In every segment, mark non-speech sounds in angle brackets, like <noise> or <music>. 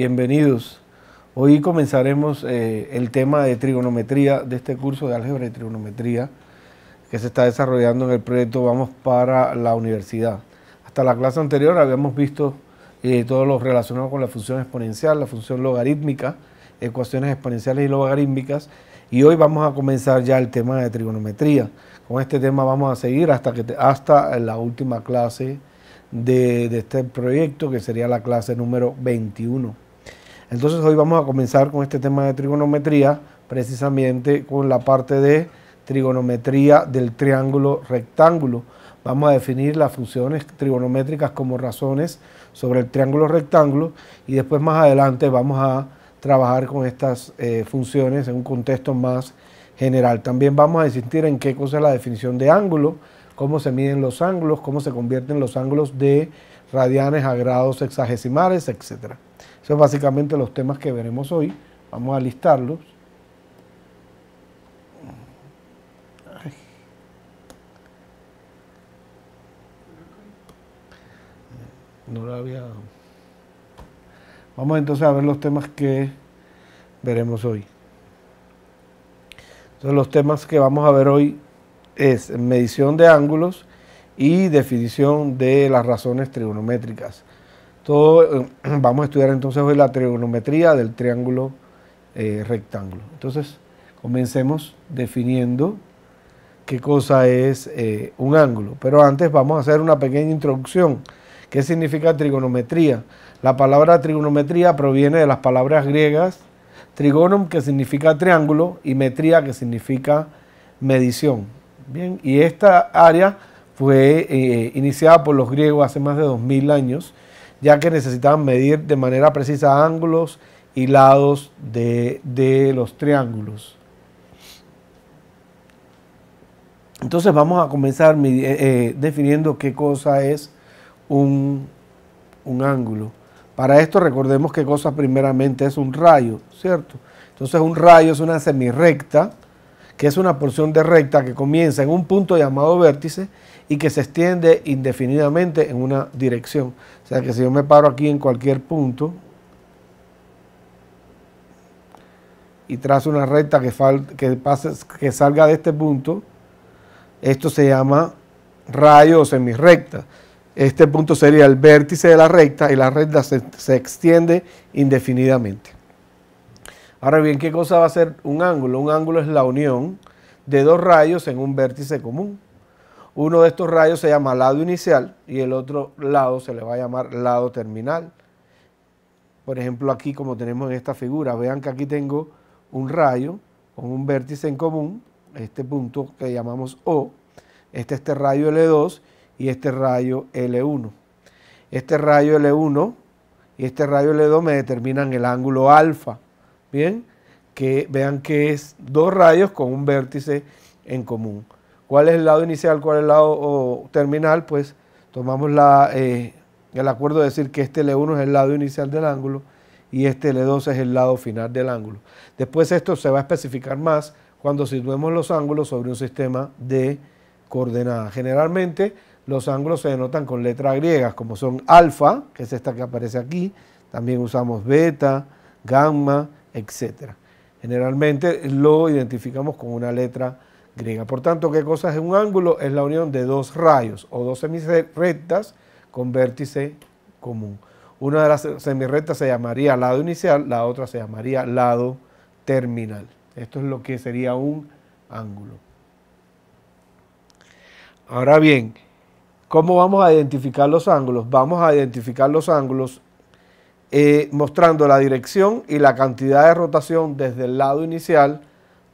bienvenidos. Hoy comenzaremos eh, el tema de trigonometría de este curso de álgebra y trigonometría que se está desarrollando en el proyecto Vamos para la Universidad. Hasta la clase anterior habíamos visto eh, todo lo relacionado con la función exponencial, la función logarítmica, ecuaciones exponenciales y logarítmicas, y hoy vamos a comenzar ya el tema de trigonometría. Con este tema vamos a seguir hasta, que hasta la última clase de, este proyecto, que sería la clase número 21. Entonces hoy vamos a comenzar con este tema de trigonometría, precisamente con la parte de trigonometría del triángulo rectángulo. Vamos a definir las funciones trigonométricas como razones sobre el triángulo rectángulo y después más adelante vamos a trabajar con estas eh, funciones en un contexto más general. También vamos a insistir en qué cosa es la definición de ángulo, cómo se miden los ángulos, cómo se convierten los ángulos de radianes a grados sexagesimales, etc básicamente los temas que veremos hoy. Vamos a listarlos. No lo había. Vamos entonces a ver los temas que veremos hoy. Entonces los temas que vamos a ver hoy es medición de ángulos y definición de las razones trigonométricas. Eh, <clears throat> vamos a estudiar entonces hoy la trigonometría del triángulo eh, rectángulo. Entonces, comencemos definiendo qué cosa es eh, un ángulo. Pero antes vamos a hacer una pequeña introducción. ¿Qué significa trigonometría? La palabra trigonometría proviene de las palabras griegas trigonom, que significa triángulo, y metría, que significa medición. Bien, y esta área fue iniciada por los griegos hace más de 2000 años ya que necesitaban medir de manera precisa ángulos y lados de, los triángulos. Entonces vamos a comenzar eh, eh, definiendo qué cosa es un, un, ángulo. Para esto recordemos qué cosa primeramente es un rayo, ¿cierto? Entonces un rayo es una semirrecta, que es una porción de recta que comienza en un punto llamado vértice y que se extiende indefinidamente en una dirección. O sea que si yo me paro aquí en cualquier punto y trazo una recta que, que salga de este punto, esto se llama rayo o semirrecta. Este punto sería el vértice de la recta y la recta se extiende indefinidamente. Ahora bien, ¿qué cosa va a ser un ángulo? Un ángulo es la unión de dos rayos en un vértice común. Uno de estos rayos se llama lado inicial y el otro lado se le va a llamar lado terminal. Por ejemplo, aquí como tenemos en esta figura, vean que aquí tengo un rayo con un vértice en común, este punto que llamamos O, este este rayo L2 y este rayo L1. Este rayo L1 y este rayo L2 me determinan el ángulo alfa. Bien, que vean que es dos rayos con un vértice en común cuál es el lado inicial, cuál es el lado terminal, pues tomamos eh, el acuerdo de decir que este L1 es el lado inicial del ángulo y este L2 es el lado final del ángulo. Después esto se va a especificar más cuando situemos los ángulos sobre un sistema de coordenadas. Generalmente los ángulos se denotan con letras griegas, como son alfa, que es esta que aparece aquí, también usamos beta, gamma, etc. Generalmente lo identificamos con una letra por tanto, ¿qué cosa es un ángulo? Es la unión de dos rayos o dos semirrectas con vértice común. Una de las semirrectas se llamaría lado inicial, la otra se llamaría lado terminal. Esto es lo que sería un ángulo. Ahora bien, ¿cómo vamos a identificar los ángulos? Vamos a identificar los ángulos eh, mostrando la dirección y la cantidad de rotación desde el lado inicial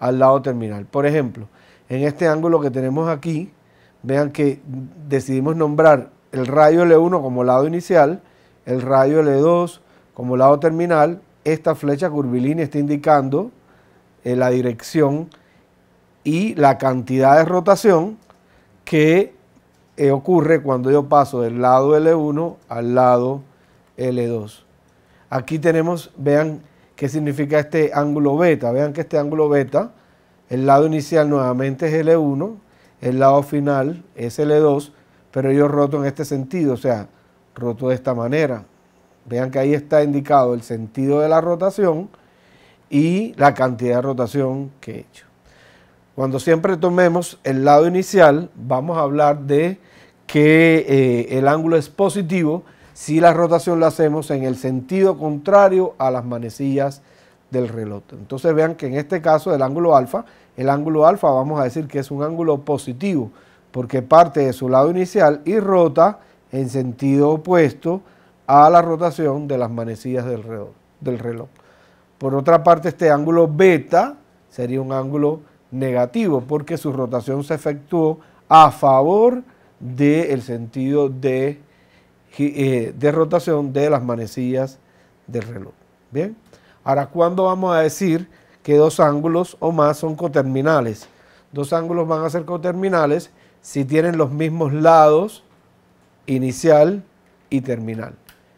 al lado terminal. Por ejemplo, en este ángulo que tenemos aquí, vean que decidimos nombrar el radio L1 como lado inicial, el radio L2 como lado terminal, esta flecha curvilínea está indicando eh, la dirección y la cantidad de rotación que eh, ocurre cuando yo paso del lado L1 al lado L2. Aquí tenemos, vean qué significa este ángulo beta, vean que este ángulo beta el lado inicial nuevamente es L1, e el lado final es L2, e pero yo roto en este sentido, o sea, roto de esta manera. Vean que ahí está indicado el sentido de la rotación y la cantidad de rotación que he hecho. Cuando siempre tomemos el lado inicial, vamos a hablar de que eh, el ángulo es positivo si la rotación la hacemos en el sentido contrario a las manecillas del reloj. Entonces vean que en este caso del ángulo alfa, el ángulo alfa vamos a decir que es un ángulo positivo porque parte de su lado inicial y rota en sentido opuesto a la rotación de las manecillas del reloj. Por otra parte, este ángulo beta sería un ángulo negativo porque su rotación se efectuó a favor del sentido de, eh, de rotación de las manecillas del reloj. Bien. Ahora, ¿cuándo vamos a decir que dos ángulos o más son coterminales? Dos ángulos van a ser coterminales si tienen los mismos lados inicial y terminal.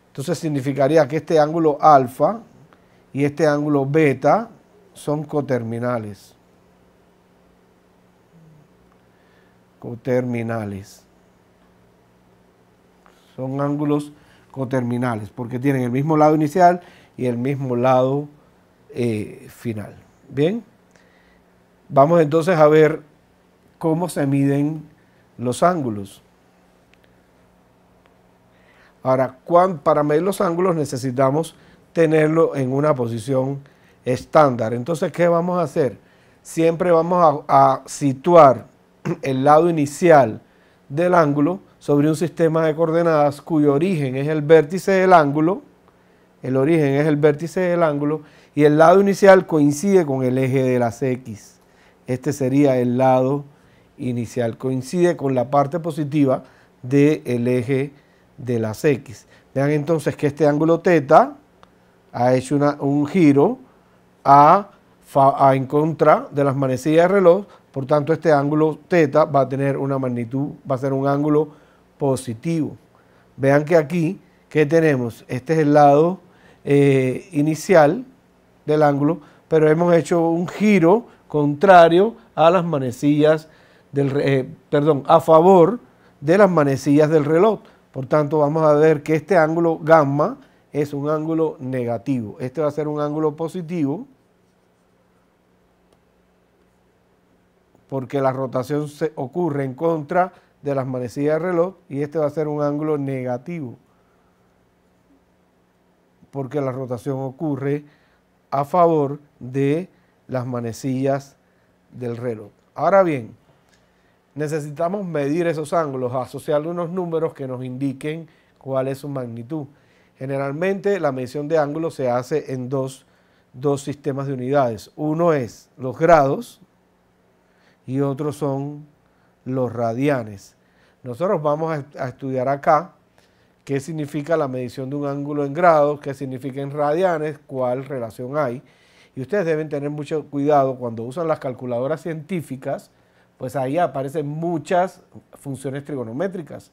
Entonces significaría que este ángulo alfa y este ángulo beta son coterminales. Coterminales. Son ángulos coterminales porque tienen el mismo lado inicial y el mismo lado eh, final. Bien, vamos entonces a ver cómo se miden los ángulos. Ahora, para medir los ángulos necesitamos tenerlo en una posición estándar. Entonces, ¿qué vamos a hacer? Siempre vamos a situar <clears throat> el lado inicial del ángulo sobre un sistema de coordenadas cuyo origen es el vértice del ángulo el origen es el vértice del ángulo, y el lado inicial coincide con el eje de las X. Este sería el lado inicial, coincide con la parte positiva del eje de las X. Vean entonces que este ángulo θ ha hecho un giro a, en contra de las manecillas del reloj, por tanto este ángulo θ va a tener una magnitud, va a ser un ángulo positivo. Vean que aquí, ¿qué tenemos? Este es el lado eh, inicial del ángulo, pero hemos hecho un giro contrario a las manecillas del, eh, perdón, a favor de las manecillas del reloj. Por tanto, vamos a ver que este ángulo gamma es un ángulo negativo. Este va a ser un ángulo positivo porque la rotación se ocurre en contra de las manecillas del reloj y este va a ser un ángulo negativo porque la rotación ocurre a favor de las manecillas del reloj. Ahora bien, necesitamos medir esos ángulos, asociar unos números que nos indiquen cuál es su magnitud. Generalmente la medición de ángulos se hace en dos, sistemas de unidades. Uno es los grados y otro son los radianes. Nosotros vamos a estudiar acá qué significa la medición de un ángulo en grados, qué significa en radianes, cuál relación hay. Y ustedes deben tener mucho cuidado cuando usan las calculadoras científicas, pues ahí aparecen muchas funciones trigonométricas.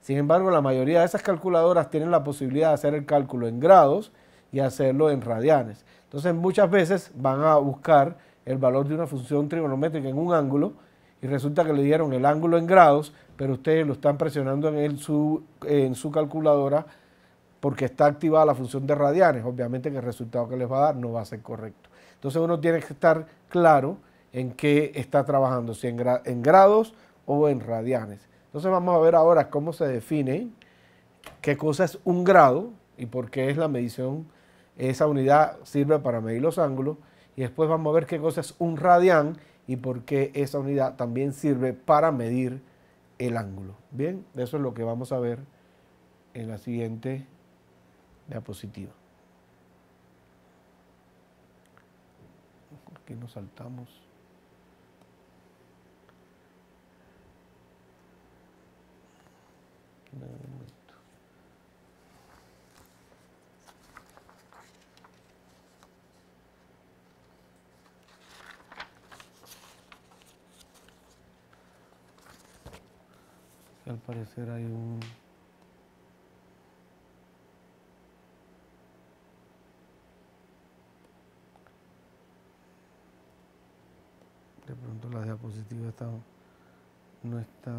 Sin embargo, la mayoría de esas calculadoras tienen la posibilidad de hacer el cálculo en grados y hacerlo en radianes. Entonces, muchas veces van a buscar el valor de una función trigonométrica en un ángulo y resulta que le dieron el ángulo en grados, pero ustedes lo están presionando en, su, calculadora porque está activada la función de radianes. Obviamente que el resultado que les va a dar no va a ser correcto. Entonces uno tiene que estar claro en qué está trabajando, si en, en grados o en radianes. Entonces vamos a ver ahora cómo se define qué cosa es un grado y por qué es la medición. Esa unidad sirve para medir los ángulos. Y después vamos a ver qué cosa es un radián y por qué esa unidad también sirve para medir el ángulo. Bien, eso es lo que vamos a ver en la siguiente diapositiva. Aquí nos saltamos. al parecer hay un... De pronto la diapositiva está, no está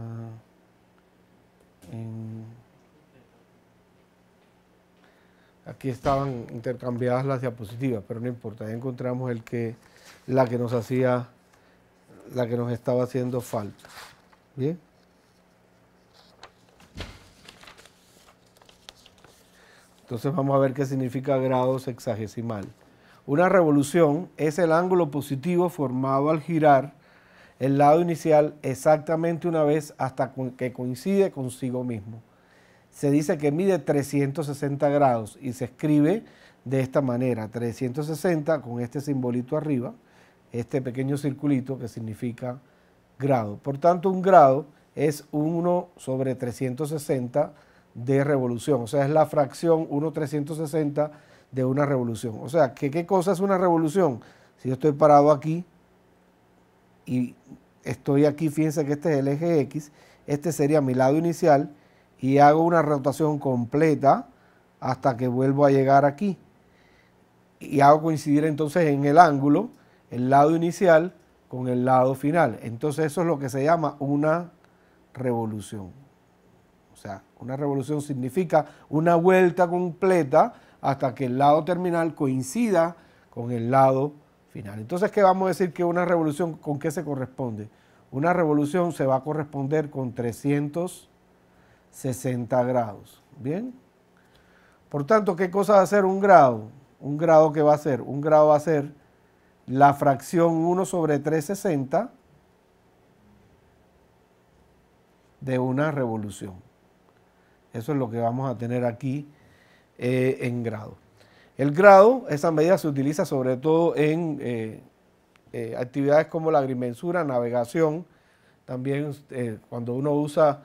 en... Aquí estaban intercambiadas las diapositivas, pero no importa, ya encontramos el que, la que nos hacía, la que nos estaba haciendo falta. Bien. Entonces vamos a ver qué significa grados sexagesimal. Una revolución es el ángulo positivo formado al girar el lado inicial exactamente una vez hasta que coincide consigo mismo. Se dice que mide 360 grados y se escribe de esta manera, 360 con este simbolito arriba, este pequeño circulito que significa grado. Por tanto, un grado es 1 sobre 360 de revolución. O sea, es la fracción 1,360 de una revolución. O sea, ¿qué, ¿qué cosa es una revolución? Si yo estoy parado aquí y estoy aquí, fíjense que este es el eje X, este sería mi lado inicial y hago una rotación completa hasta que vuelvo a llegar aquí. Y hago coincidir entonces en el ángulo el lado inicial con el lado final. Entonces eso es lo que se llama una revolución. O sea, una revolución significa una vuelta completa hasta que el lado terminal coincida con el lado final. Entonces, ¿qué vamos a decir que una revolución con qué se corresponde? Una revolución se va a corresponder con 360 grados. ¿Bien? Por tanto, ¿qué cosa va a ser un grado? Un grado qué va a ser, un grado va a ser la fracción 1 sobre 360 de una revolución. Eso es lo que vamos a tener aquí eh, en grado. El grado, esa medida se utiliza sobre todo en eh, eh, actividades como la agrimensura, navegación, también cuando uno usa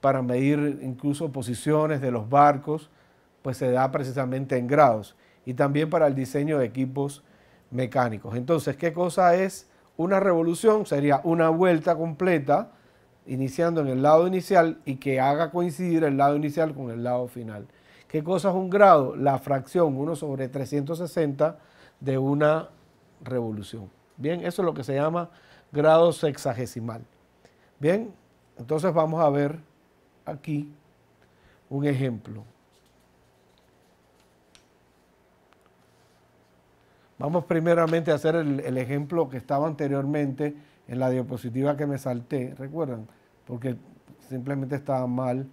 para medir incluso posiciones de los barcos, pues se da precisamente en grados y también para el diseño de equipos mecánicos. Entonces, ¿qué cosa es una revolución? Sería una vuelta completa iniciando en el lado inicial y que haga coincidir el lado inicial con el lado final. ¿Qué cosa es un grado? La fracción 1 sobre 360 de una revolución. Bien, eso es lo que se llama grado sexagesimal. Bien, entonces vamos a ver aquí un ejemplo. Vamos primeramente a hacer el, ejemplo que estaba anteriormente en la diapositiva que me salté, recuerdan, porque simplemente estaba mal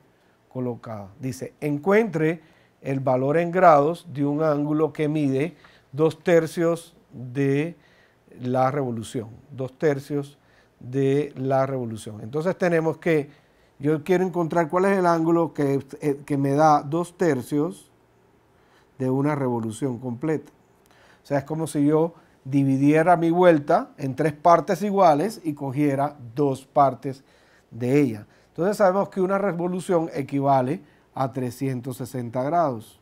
colocada. Dice, encuentre el valor en grados de un ángulo que mide dos tercios de la revolución. Dos tercios de la revolución. Entonces tenemos que, yo quiero encontrar cuál es el ángulo que, eh, que me da dos tercios de una revolución completa. O sea, es como si yo dividiera mi vuelta en tres partes iguales y cogiera dos partes de ella. Entonces sabemos que una revolución equivale a 360 grados.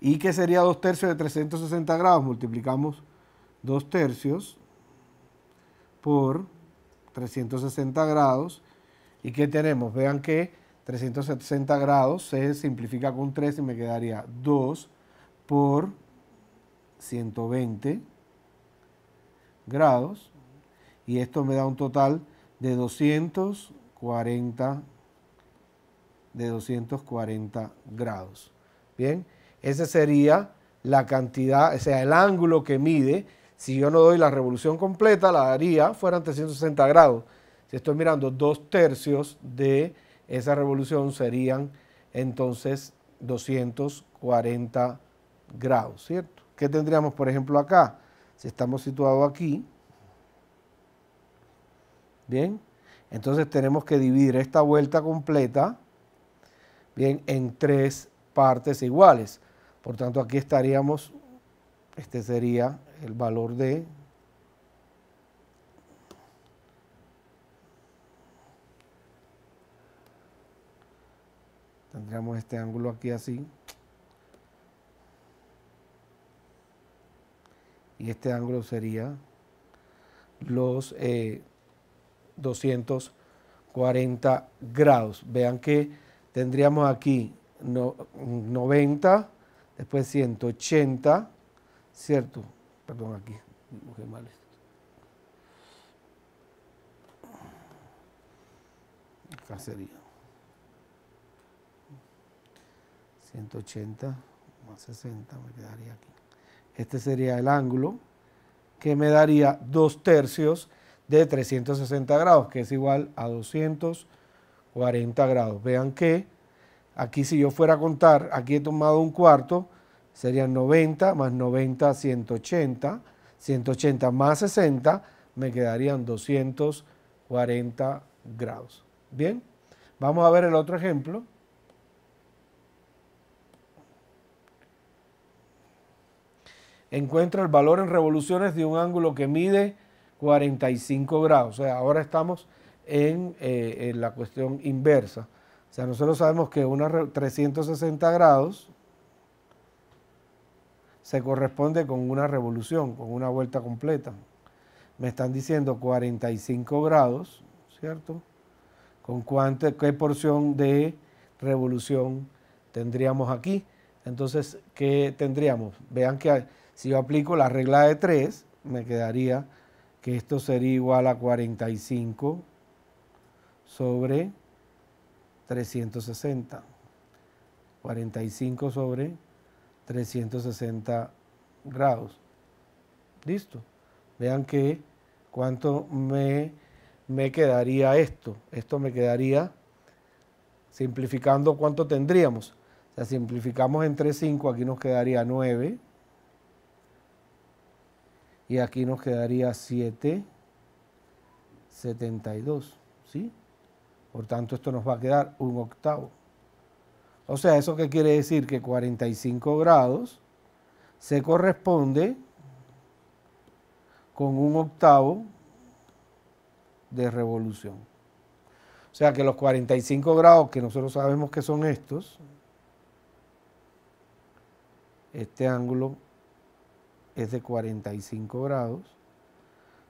¿Y qué sería 2 tercios de 360 grados? Multiplicamos 2 tercios por 360 grados. ¿Y qué tenemos? Vean que 360 grados se simplifica con 3 y me quedaría 2 por 120 grados y esto me da un total de 240 de 240 grados. Bien, esa sería la cantidad, o sea, el ángulo que mide. Si yo no doy la revolución completa, la daría, fueran 360 grados. Si estoy mirando dos tercios de esa revolución, serían entonces 240 grados, ¿cierto? ¿Qué tendríamos, por ejemplo, acá? Si estamos situados aquí, Bien, entonces tenemos que dividir esta vuelta completa, bien, en tres partes iguales. Por tanto, aquí estaríamos, este sería el valor de tendríamos este ángulo aquí así y este ángulo sería los eh, 240 grados. Vean que tendríamos aquí 90, después 180, ¿cierto? Perdón, aquí mal esto. Acá sería 180 más 60, me quedaría aquí. Este sería el ángulo que me daría dos tercios de 360 grados, que es igual a 240 grados. Vean que aquí si yo fuera a contar, aquí he tomado un cuarto, serían 90 más 90, 180, 180 más 60, me quedarían 240 grados. Bien, vamos a ver el otro ejemplo. Encuentra el valor en revoluciones de un ángulo que mide 45 grados. O sea, ahora estamos eh, en, la cuestión inversa. O sea, nosotros sabemos que 360 grados se corresponde con una revolución, con una vuelta completa. Me están diciendo 45 grados, ¿cierto? ¿Con cuánta qué porción de revolución tendríamos aquí? Entonces, ¿qué tendríamos? Vean que si yo aplico la regla de 3, me quedaría que esto sería igual a 45 sobre 360. 45 sobre 360 grados. Listo. Vean que cuánto me, quedaría esto. Esto me quedaría, simplificando cuánto tendríamos. O sea, simplificamos entre 5, aquí nos quedaría 9. Y aquí nos quedaría 7, 72, ¿sí? Por tanto, esto nos va a quedar un octavo. O sea, ¿eso qué quiere decir? Que 45 grados se corresponde con un octavo de revolución. O sea que los 45 grados que nosotros sabemos que son estos, este ángulo es de 45 grados.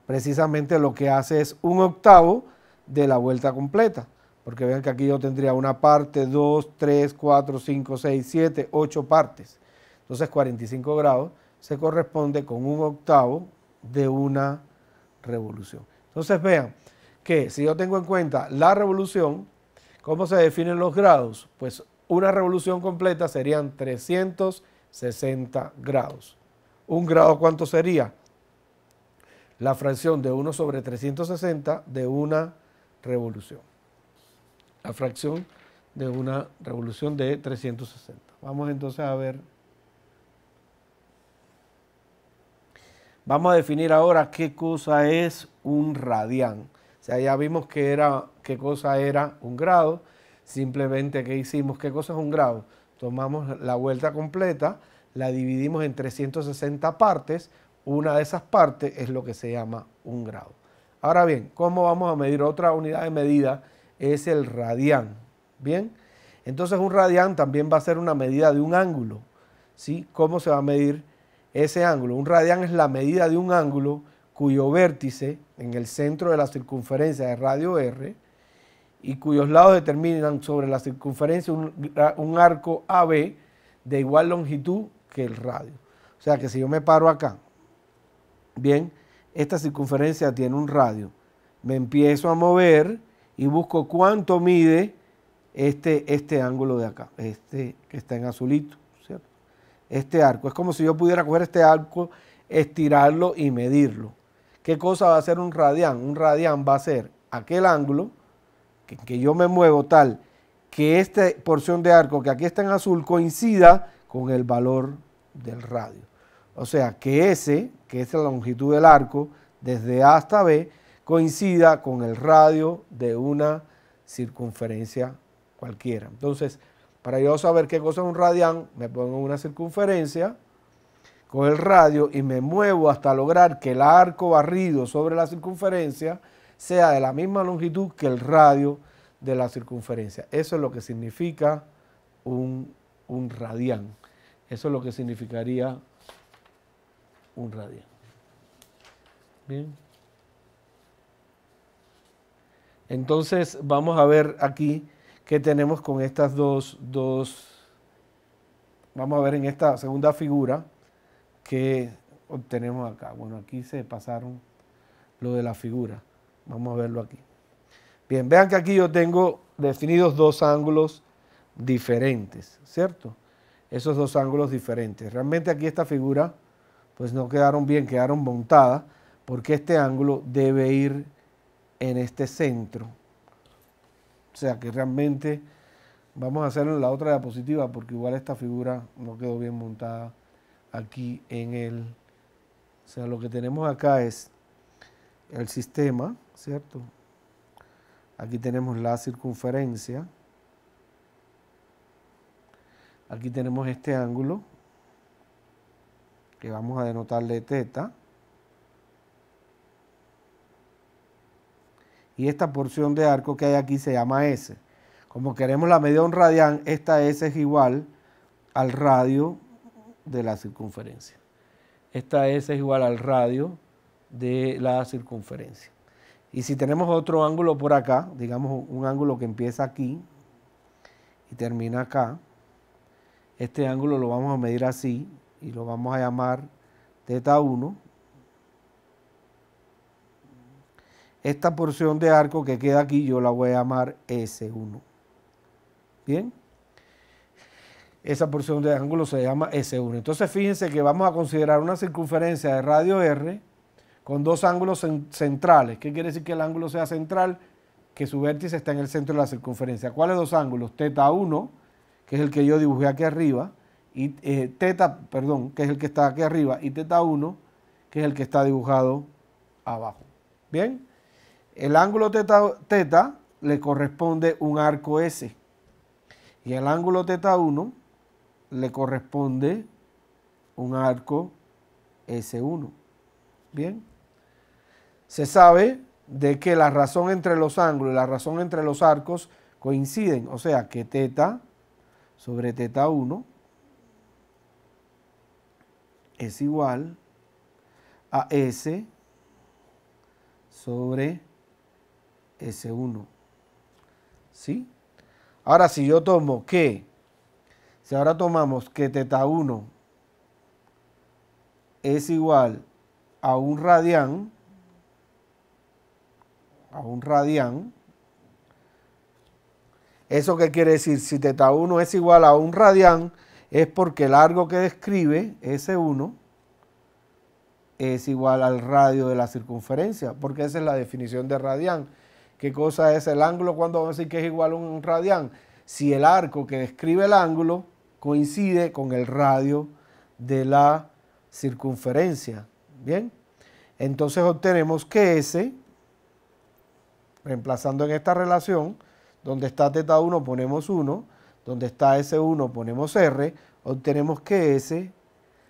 Precisamente lo que hace es un octavo de la vuelta completa. Porque vean que aquí yo tendría una parte, dos, tres, cuatro, cinco, seis, siete, ocho partes. Entonces 45 grados se corresponde con un octavo de una revolución. Entonces vean que si yo tengo en cuenta la revolución, ¿cómo se definen los grados? Pues una revolución completa serían 360 grados un grado, ¿cuánto sería? La fracción de 1 sobre 360 de una revolución. La fracción de una revolución de 360. Vamos entonces a ver. Vamos a definir ahora qué cosa es un radián. O sea, ya vimos que era, qué cosa era un grado. Simplemente ¿qué hicimos, qué cosa es un grado. Tomamos la vuelta completa la dividimos en 360 partes, una de esas partes es lo que se llama un grado. Ahora bien, ¿cómo vamos a medir? Otra unidad de medida es el radián, ¿bien? Entonces un radián también va a ser una medida de un ángulo, ¿sí? ¿Cómo se va a medir ese ángulo? Un radián es la medida de un ángulo cuyo vértice en el centro de la circunferencia de radio R y cuyos lados determinan sobre la circunferencia un, un arco AB de igual longitud que el radio. O sea que si yo me paro acá, bien, esta circunferencia tiene un radio. Me empiezo a mover y busco cuánto mide este, este ángulo de acá, este que está en azulito, ¿cierto? Este arco. Es como si yo pudiera coger este arco, estirarlo y medirlo. ¿Qué cosa va a ser un radián? Un radián va a ser aquel ángulo que, que yo me muevo tal que esta porción de arco que aquí está en azul coincida con el valor del radio. O sea, que ese, que es la longitud del arco, desde A hasta B, coincida con el radio de una circunferencia cualquiera. Entonces, para yo saber qué cosa es un radián, me pongo una circunferencia con el radio y me muevo hasta lograr que el arco barrido sobre la circunferencia sea de la misma longitud que el radio de la circunferencia. Eso es lo que significa un, un radián. Eso es lo que significaría un radio. Bien. Entonces vamos a ver aquí qué tenemos con estas dos, dos, vamos a ver en esta segunda figura qué obtenemos acá. Bueno, aquí se pasaron lo de la figura. Vamos a verlo aquí. Bien, vean que aquí yo tengo definidos dos ángulos diferentes, ¿cierto? esos dos ángulos diferentes. Realmente aquí esta figura pues no quedaron bien, quedaron montadas porque este ángulo debe ir en este centro. O sea que realmente vamos a hacerlo en la otra diapositiva porque igual esta figura no quedó bien montada aquí en el... O sea, lo que tenemos acá es el sistema, ¿cierto? Aquí tenemos la circunferencia. Aquí tenemos este ángulo que vamos a denotarle teta. Y esta porción de arco que hay aquí se llama S. Como queremos la medida de un radian, esta S es igual al radio de la circunferencia. Esta S es igual al radio de la circunferencia. Y si tenemos otro ángulo por acá, digamos un ángulo que empieza aquí y termina acá, este ángulo lo vamos a medir así y lo vamos a llamar teta 1. Esta porción de arco que queda aquí yo la voy a llamar S1. ¿Bien? Esa porción de ángulo se llama S1. Entonces fíjense que vamos a considerar una circunferencia de radio R con dos ángulos centrales. ¿Qué quiere decir que el ángulo sea central? Que su vértice está en el centro de la circunferencia. ¿Cuáles dos ángulos? Teta 1 que es el que yo dibujé aquí arriba, y eh, teta, perdón, que es el que está aquí arriba, y teta 1, que es el que está dibujado abajo. Bien, el ángulo teta, teta le corresponde un arco S, y el ángulo teta 1 le corresponde un arco S1. Bien, se sabe de que la razón entre los ángulos y la razón entre los arcos coinciden, o sea que teta sobre teta 1 es igual a S sobre S1. ¿Sí? Ahora, si yo tomo que, si ahora tomamos que teta 1 es igual a un radián, a un radián, ¿Eso qué quiere decir? Si θ 1 es igual a un radián, es porque el arco que describe S1 es igual al radio de la circunferencia, porque esa es la definición de radián. ¿Qué cosa es el ángulo cuando vamos a decir que es igual a un radián? Si el arco que describe el ángulo coincide con el radio de la circunferencia. Bien, entonces obtenemos que S, reemplazando en esta relación, donde está teta 1 ponemos 1, donde está S1 ponemos R, obtenemos que S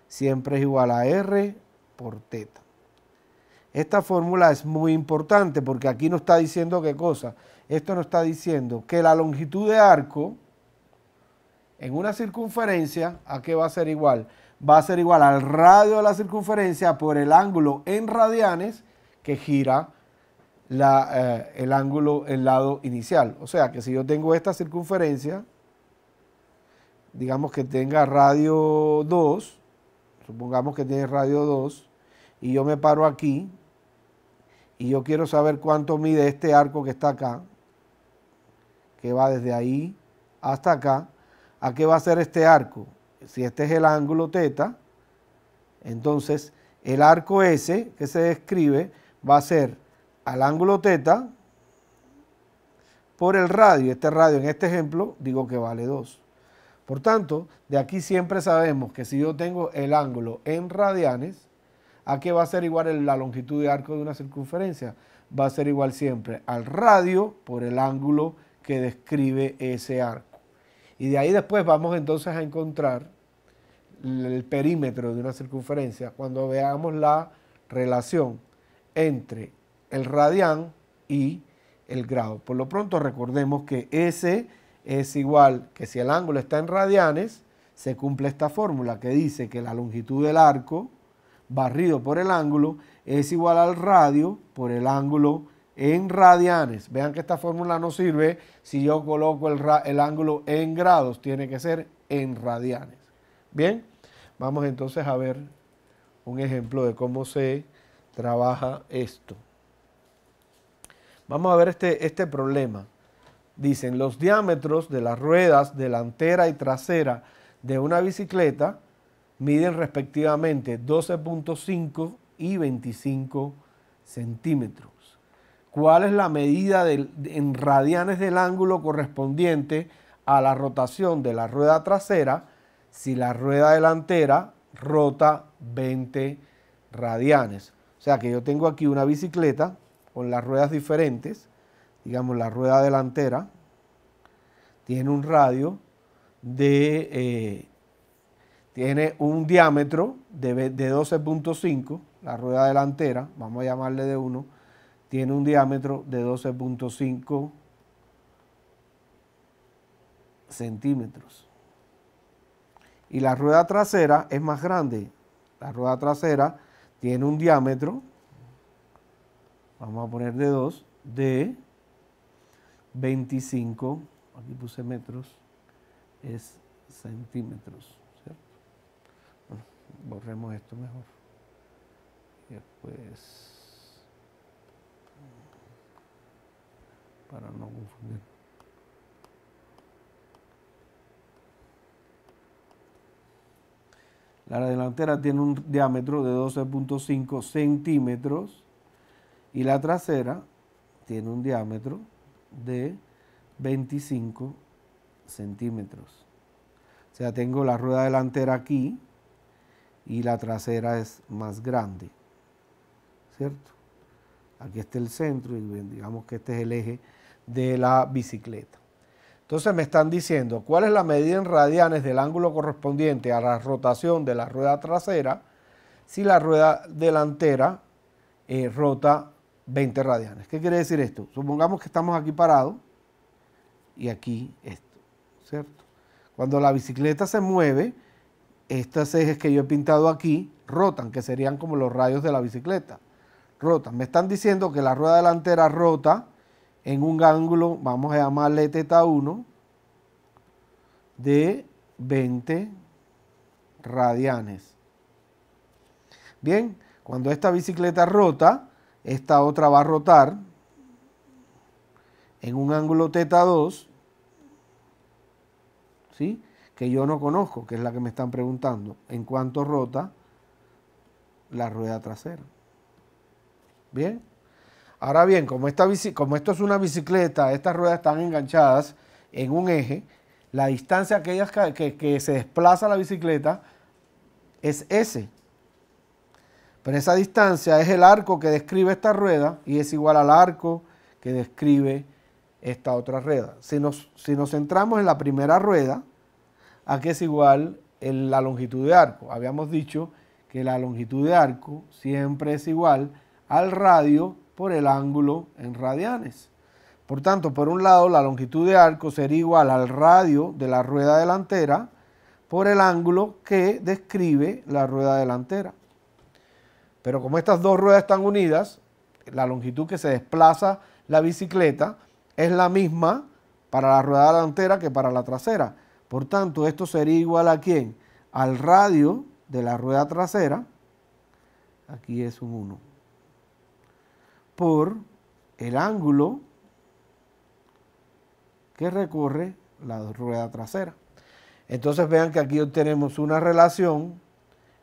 siempre es igual a R por teta. Esta fórmula es muy importante porque aquí no está diciendo qué cosa. Esto nos está diciendo que la longitud de arco en una circunferencia, ¿a qué va a ser igual? Va a ser igual al radio de la circunferencia por el ángulo en radianes que gira la, eh, el ángulo, el lado inicial. O sea que si yo tengo esta circunferencia, digamos que tenga radio 2, supongamos que tiene radio 2, y yo me paro aquí, y yo quiero saber cuánto mide este arco que está acá, que va desde ahí hasta acá, ¿a qué va a ser este arco? Si este es el ángulo teta, entonces el arco S que se describe va a ser al ángulo teta por el radio. Este radio en este ejemplo digo que vale 2. Por tanto, de aquí siempre sabemos que si yo tengo el ángulo en radianes, ¿a qué va a ser igual la longitud de arco de una circunferencia? Va a ser igual siempre al radio por el ángulo que describe ese arco. Y de ahí después vamos entonces a encontrar el perímetro de una circunferencia cuando veamos la relación entre el radián y el grado. Por lo pronto recordemos que S es igual que si el ángulo está en radianes, se cumple esta fórmula que dice que la longitud del arco barrido por el ángulo es igual al radio por el ángulo en radianes. Vean que esta fórmula no sirve si yo coloco el, el, ángulo en grados, tiene que ser en radianes. Bien, vamos entonces a ver un ejemplo de cómo se trabaja esto. Vamos a ver este, este problema. Dicen, los diámetros de las ruedas delantera y trasera de una bicicleta miden respectivamente 12.5 y 25 centímetros. ¿Cuál es la medida en radianes del ángulo correspondiente a la rotación de la rueda trasera si la rueda delantera rota 20 radianes? O sea que yo tengo aquí una bicicleta con las ruedas diferentes, digamos la rueda delantera, tiene un radio de, eh, tiene un diámetro de, de 12.5, la rueda delantera, vamos a llamarle de 1, tiene un diámetro de 12.5 centímetros. Y la rueda trasera es más grande. La rueda trasera tiene un diámetro vamos a poner de 2, de 25, aquí puse metros, es centímetros, ¿cierto? borremos esto mejor. Y después, para no confundir. La delantera tiene un diámetro de 12.5 centímetros y la trasera tiene un diámetro de 25 centímetros. O sea, tengo la rueda delantera aquí y la trasera es más grande. ¿Cierto? Aquí está el centro y digamos que este es el eje de la bicicleta. Entonces me están diciendo cuál es la medida en radianes del ángulo correspondiente a la rotación de la rueda trasera si la rueda delantera eh, rota 20 radianes. ¿Qué quiere decir esto? Supongamos que estamos aquí parados y aquí esto, ¿cierto? Cuando la bicicleta se mueve, estas ejes que yo he pintado aquí rotan, que serían como los rayos de la bicicleta. Rotan. Me están diciendo que la rueda delantera rota en un ángulo, vamos a llamarle teta 1, de 20 radianes. Bien, cuando esta bicicleta rota, esta otra va a rotar en un ángulo teta 2, ¿sí? que yo no conozco, que es la que me están preguntando, en cuánto rota la rueda trasera. Bien. Ahora bien, como, esta, como esto es una bicicleta, estas ruedas están enganchadas en un eje, la distancia que, que se desplaza la bicicleta es S. Pero esa distancia es el arco que describe esta rueda y es igual al arco que describe esta otra rueda. Si nos, si nos centramos en la primera rueda, aquí es igual la longitud de arco. Habíamos dicho que la longitud de arco siempre es igual al radio por el ángulo en radianes. Por tanto, por un lado, la longitud de arco sería igual al radio de la rueda delantera por el ángulo que describe la rueda delantera. Pero como estas dos ruedas están unidas, la longitud que se desplaza la bicicleta es la misma para la rueda delantera que para la trasera. Por tanto, esto sería igual a quién? Al radio de la rueda trasera, aquí es un 1, por el ángulo que recorre la rueda trasera. Entonces vean que aquí obtenemos una relación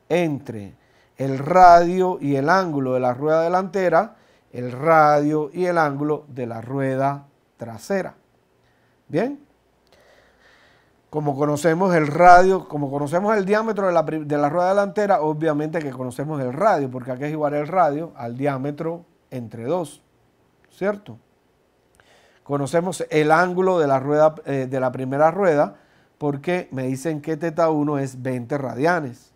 entre el radio y el ángulo de la rueda delantera, el radio y el ángulo de la rueda trasera. Bien, como conocemos el radio, como conocemos el diámetro de la, rueda delantera, obviamente que conocemos el radio, porque aquí es igual el radio al diámetro entre 2, ¿cierto? Conocemos el ángulo de la, rueda, eh, de la primera rueda, porque me dicen que θ1 es 20 radianes.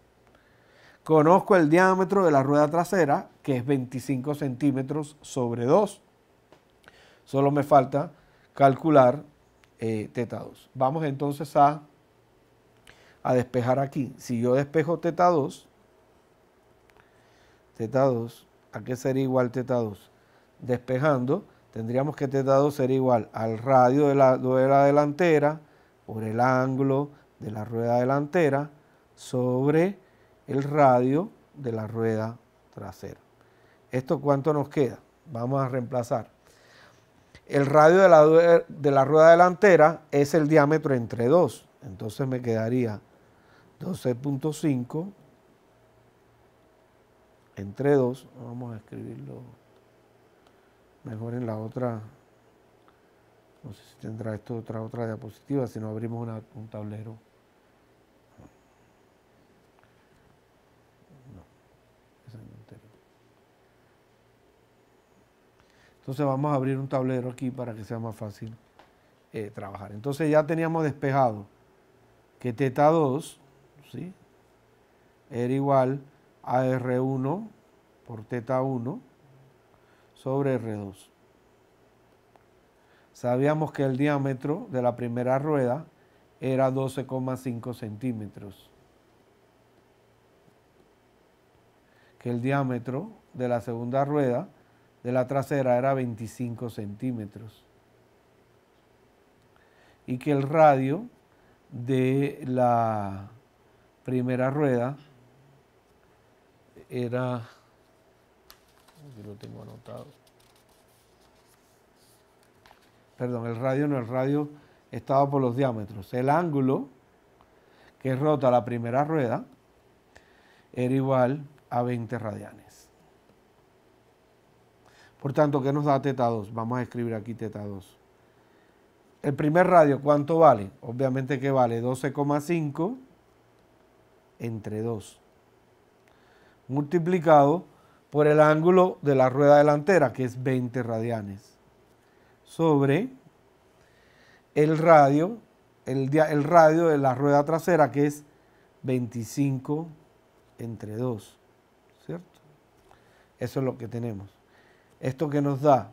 Conozco el diámetro de la rueda trasera, que es 25 centímetros sobre 2. Solo me falta calcular eh, teta 2. Vamos entonces a, a despejar aquí. Si yo despejo teta 2, teta 2, ¿a qué sería igual teta 2? Despejando, tendríamos que teta 2 sería igual al radio de la rueda delantera por el ángulo de la rueda delantera sobre el radio de la rueda trasera. ¿Esto cuánto nos queda? Vamos a reemplazar. El radio de la, rueda delantera es el diámetro entre 2. Entonces me quedaría 12.5 entre 2. Vamos a escribirlo mejor en la otra. No sé si tendrá esto otra otra diapositiva, si no abrimos un tablero. Entonces vamos a abrir un tablero aquí para que sea más fácil eh, trabajar. Entonces ya teníamos despejado que teta 2 era igual a R1 por teta 1 sobre R2. Sabíamos que el diámetro de la primera rueda era 12,5 centímetros. Que el diámetro de la segunda rueda de la trasera era 25 centímetros y que el radio de la primera rueda era, aquí lo tengo anotado, perdón, el radio no, el radio estaba por los diámetros, el ángulo que rota la primera rueda era igual a 20 radianes. Por tanto, ¿qué nos da teta 2? Vamos a escribir aquí teta 2. El primer radio, ¿cuánto vale? Obviamente que vale 12,5 entre 2. Multiplicado por el ángulo de la rueda delantera, que es 20 radianes. Sobre el radio, el, el radio de la rueda trasera, que es 25 entre 2. ¿Cierto? Eso es lo que tenemos esto que nos da.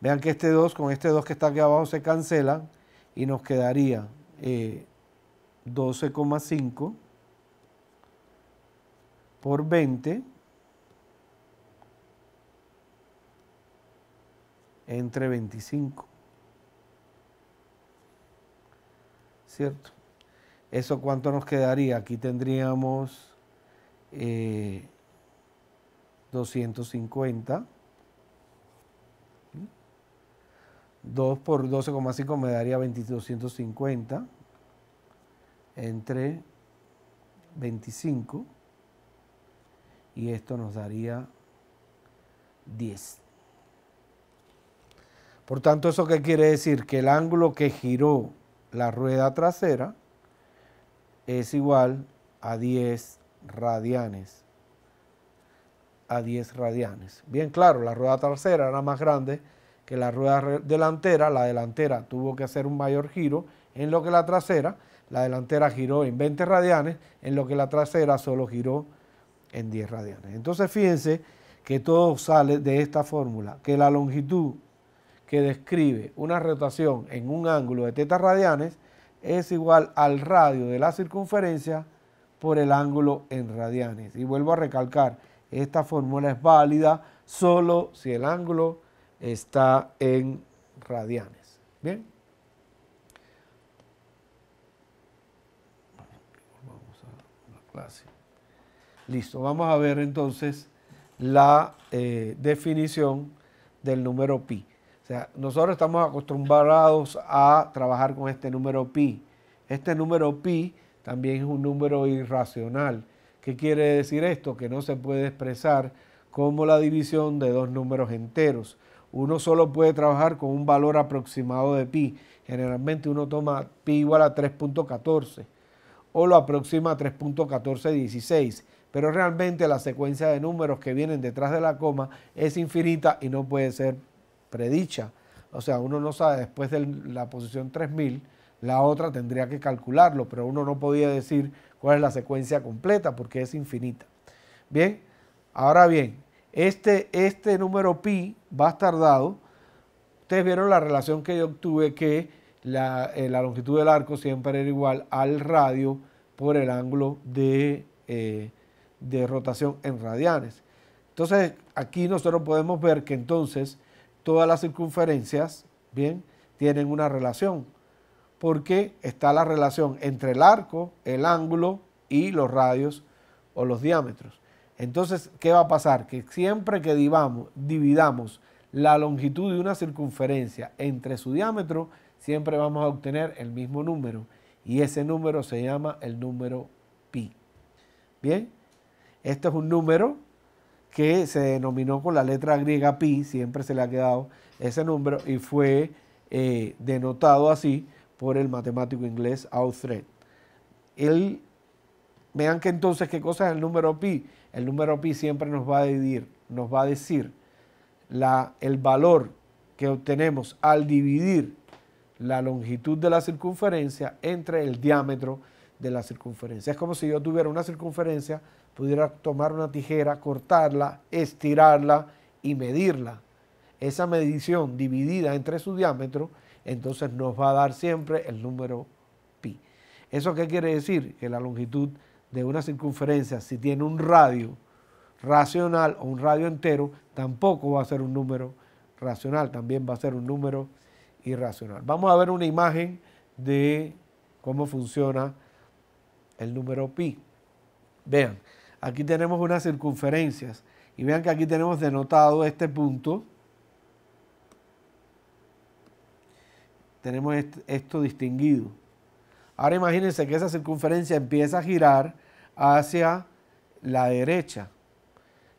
Vean que este 2 con este 2 que está aquí abajo se cancela y nos quedaría 12,5 eh, por 20 entre 25. ¿Cierto? ¿Eso cuánto nos quedaría? Aquí tendríamos 250 eh, 2 por 12,5 me daría 2250 entre 25 y esto nos daría 10. Por tanto, ¿eso qué quiere decir? Que el ángulo que giró la rueda trasera es igual a 10 radianes. A 10 radianes. Bien claro, la rueda trasera era más grande que la rueda delantera, la delantera tuvo que hacer un mayor giro en lo que la trasera, la delantera giró en 20 radianes, en lo que la trasera solo giró en 10 radianes. Entonces fíjense que todo sale de esta fórmula, que la longitud que describe una rotación en un ángulo de teta radianes es igual al radio de la circunferencia por el ángulo en radianes. Y vuelvo a recalcar, esta fórmula es válida solo si el ángulo está en radianes. Bien. Vamos a clase. Listo, vamos a ver entonces la eh, definición del número pi. O sea, nosotros estamos acostumbrados a trabajar con este número pi. Este número pi también es un número irracional. ¿Qué quiere decir esto? Que no se puede expresar como la división de dos números enteros uno solo puede trabajar con un valor aproximado de pi. Generalmente uno toma pi igual a 3.14 o lo aproxima a 3.1416, pero realmente la secuencia de números que vienen detrás de la coma es infinita y no puede ser predicha. O sea, uno no sabe después de la posición 3000, la otra tendría que calcularlo, pero uno no podía decir cuál es la secuencia completa porque es infinita. Bien, ahora bien, este, este, número pi va a estar dado, ustedes vieron la relación que yo obtuve que la, eh, longitud del arco siempre era igual al radio por el ángulo de, eh, de rotación en radianes. Entonces, aquí nosotros podemos ver que entonces todas las circunferencias, bien, tienen una relación, porque está la relación entre el arco, el ángulo y los radios o los diámetros. Entonces, ¿qué va a pasar? Que siempre que dividamos la longitud de una circunferencia entre su diámetro, siempre vamos a obtener el mismo número. Y ese número se llama el número pi. Bien, este es un número que se denominó con la letra griega pi, siempre se le ha quedado ese número y fue eh, denotado así por el matemático inglés Outhred. vean que entonces qué cosa es el número pi. El número pi siempre nos va a, dividir, nos va a decir el valor que obtenemos al dividir la longitud de la circunferencia entre el diámetro de la circunferencia. Es como si yo tuviera una circunferencia, pudiera tomar una tijera, cortarla, estirarla y medirla. Esa medición dividida entre su diámetro, entonces nos va a dar siempre el número pi. ¿Eso qué quiere decir? Que la longitud de una circunferencia, si tiene un radio racional o un radio entero, tampoco va a ser un número racional, también va a ser un número irracional. Vamos a ver una imagen de cómo funciona el número pi. Vean, aquí tenemos unas circunferencias y vean que aquí tenemos denotado este punto. Tenemos esto distinguido. Ahora imagínense que esa circunferencia empieza a girar hacia la derecha.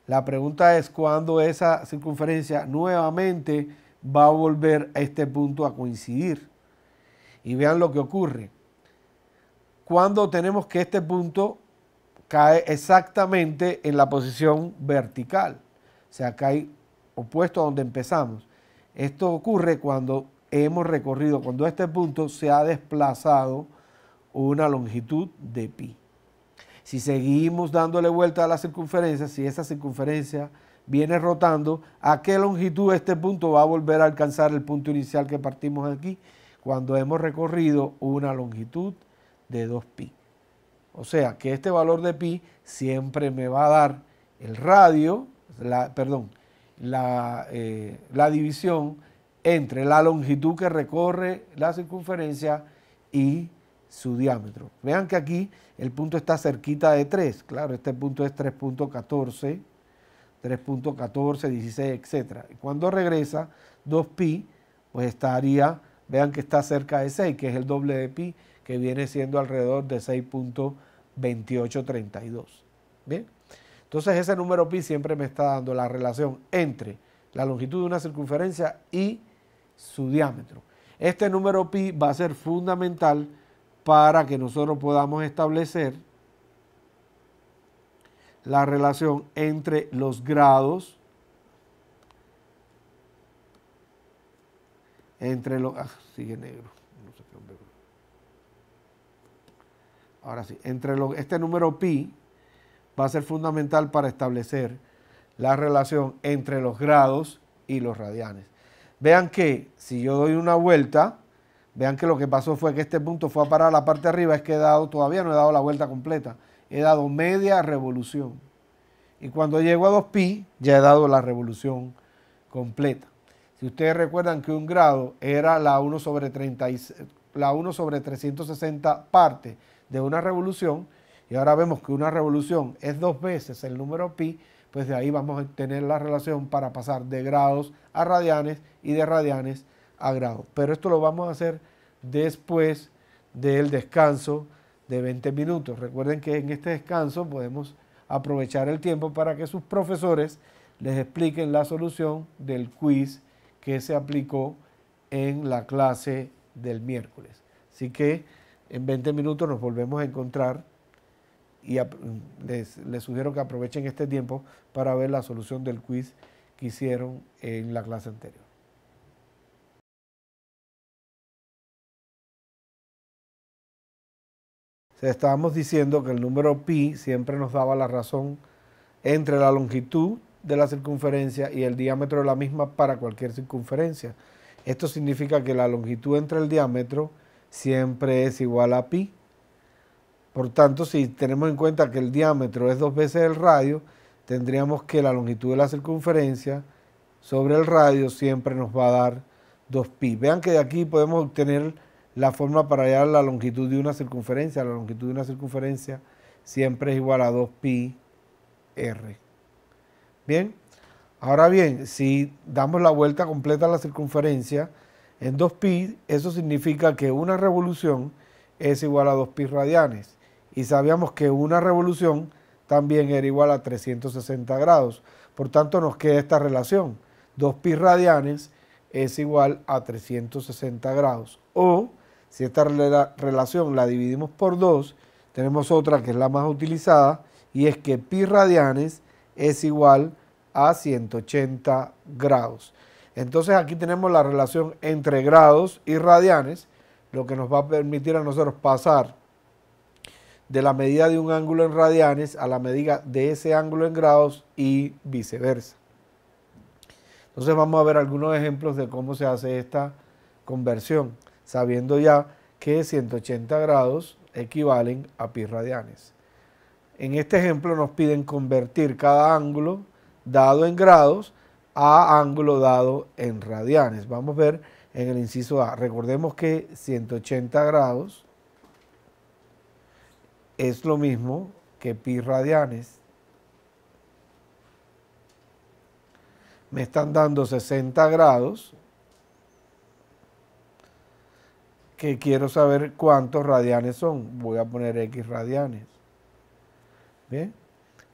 La pregunta es cuándo esa circunferencia nuevamente va a volver a este punto a coincidir. Y vean lo que ocurre. Cuando tenemos que este punto cae exactamente en la posición vertical. O sea, cae opuesto a donde empezamos. Esto ocurre cuando hemos recorrido, cuando este punto se ha desplazado una longitud de pi. Si seguimos dándole vuelta a la circunferencia, si esa circunferencia viene rotando, ¿a qué longitud este punto va a volver a alcanzar el punto inicial que partimos aquí? Cuando hemos recorrido una longitud de 2pi. O sea que este valor de pi siempre me va a dar el radio, la, perdón, la, eh, la división entre la longitud que recorre la circunferencia y su diámetro. Vean que aquí el punto está cerquita de 3, claro, este punto es 3.14, 3.14, 16, etc. Y cuando regresa 2pi, pues estaría, vean que está cerca de 6, que es el doble de pi, que viene siendo alrededor de 6.2832. ¿Bien? Entonces ese número pi siempre me está dando la relación entre la longitud de una circunferencia y su diámetro. Este número pi va a ser fundamental para que nosotros podamos establecer la relación entre los grados, entre los... Ah, sigue negro. Ahora sí, entre los, este número pi va a ser fundamental para establecer la relación entre los grados y los radianes. Vean que si yo doy una vuelta, Vean que lo que pasó fue que este punto fue a parar a la parte de arriba, es que dado, todavía no he dado la vuelta completa, he dado media revolución. Y cuando llego a 2pi, ya he dado la revolución completa. Si ustedes recuerdan que un grado era la 1 sobre, la sobre 360 parte de una revolución, y ahora vemos que una revolución es dos veces el número pi, pues de ahí vamos a tener la relación para pasar de grados a radianes y de radianes a pero esto lo vamos a hacer después del descanso de 20 minutos. Recuerden que en este descanso podemos aprovechar el tiempo para que sus profesores les expliquen la solución del quiz que se aplicó en la clase del miércoles. Así que en 20 minutos nos volvemos a encontrar y les, les, sugiero que aprovechen este tiempo para ver la solución del quiz que hicieron en la clase anterior. estábamos diciendo que el número pi siempre nos daba la razón entre la longitud de la circunferencia y el diámetro de la misma para cualquier circunferencia. Esto significa que la longitud entre el diámetro siempre es igual a pi. Por tanto, si tenemos en cuenta que el diámetro es dos veces el radio, tendríamos que la longitud de la circunferencia sobre el radio siempre nos va a dar 2pi. Vean que de aquí podemos obtener la forma para hallar la longitud de una circunferencia. La longitud de una circunferencia siempre es igual a 2pi r. Bien, ahora bien, si damos la vuelta completa a la circunferencia en 2pi, eso significa que una revolución es igual a 2pi radianes. Y sabíamos que una revolución también era igual a 360 grados. Por tanto, nos queda esta relación. 2pi radianes es igual a 360 grados. O si esta relación la dividimos por 2, tenemos otra que es la más utilizada y es que pi radianes es igual a 180 grados. Entonces aquí tenemos la relación entre grados y radianes, lo que nos va a permitir a nosotros pasar de la medida de un ángulo en radianes a la medida de ese ángulo en grados y viceversa. Entonces vamos a ver algunos ejemplos de cómo se hace esta conversión sabiendo ya que 180 grados equivalen a pi radianes. En este ejemplo nos piden convertir cada ángulo dado en grados a ángulo dado en radianes. Vamos a ver en el inciso A. Recordemos que 180 grados es lo mismo que pi radianes. Me están dando 60 grados, que quiero saber cuántos radianes son. Voy a poner X radianes. ¿Bien?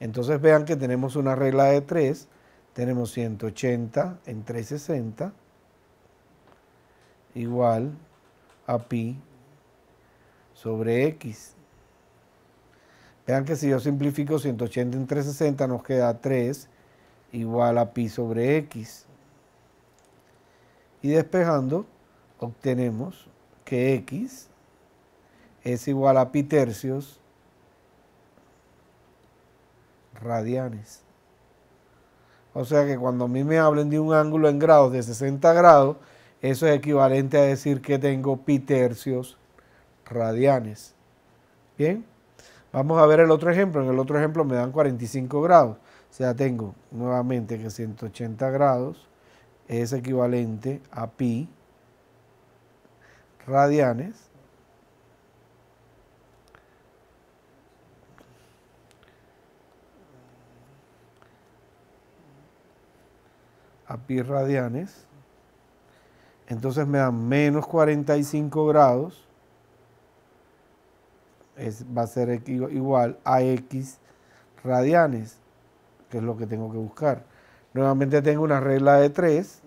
Entonces vean que tenemos una regla de 3. Tenemos 180 en 360 igual a pi sobre x. Vean que si yo simplifico 180 en 360 nos queda 3 igual a pi sobre x. Y despejando obtenemos que x es igual a pi tercios radianes. O sea que cuando a mí me hablen de un ángulo en grados de 60 grados, eso es equivalente a decir que tengo pi tercios radianes. Bien, vamos a ver el otro ejemplo. En el otro ejemplo me dan 45 grados. O sea, tengo nuevamente que 180 grados es equivalente a pi radianes. a pi radianes, entonces me dan menos 45 grados, es, va a ser igual a x radianes, que es lo que tengo que buscar. Nuevamente tengo una regla de 3,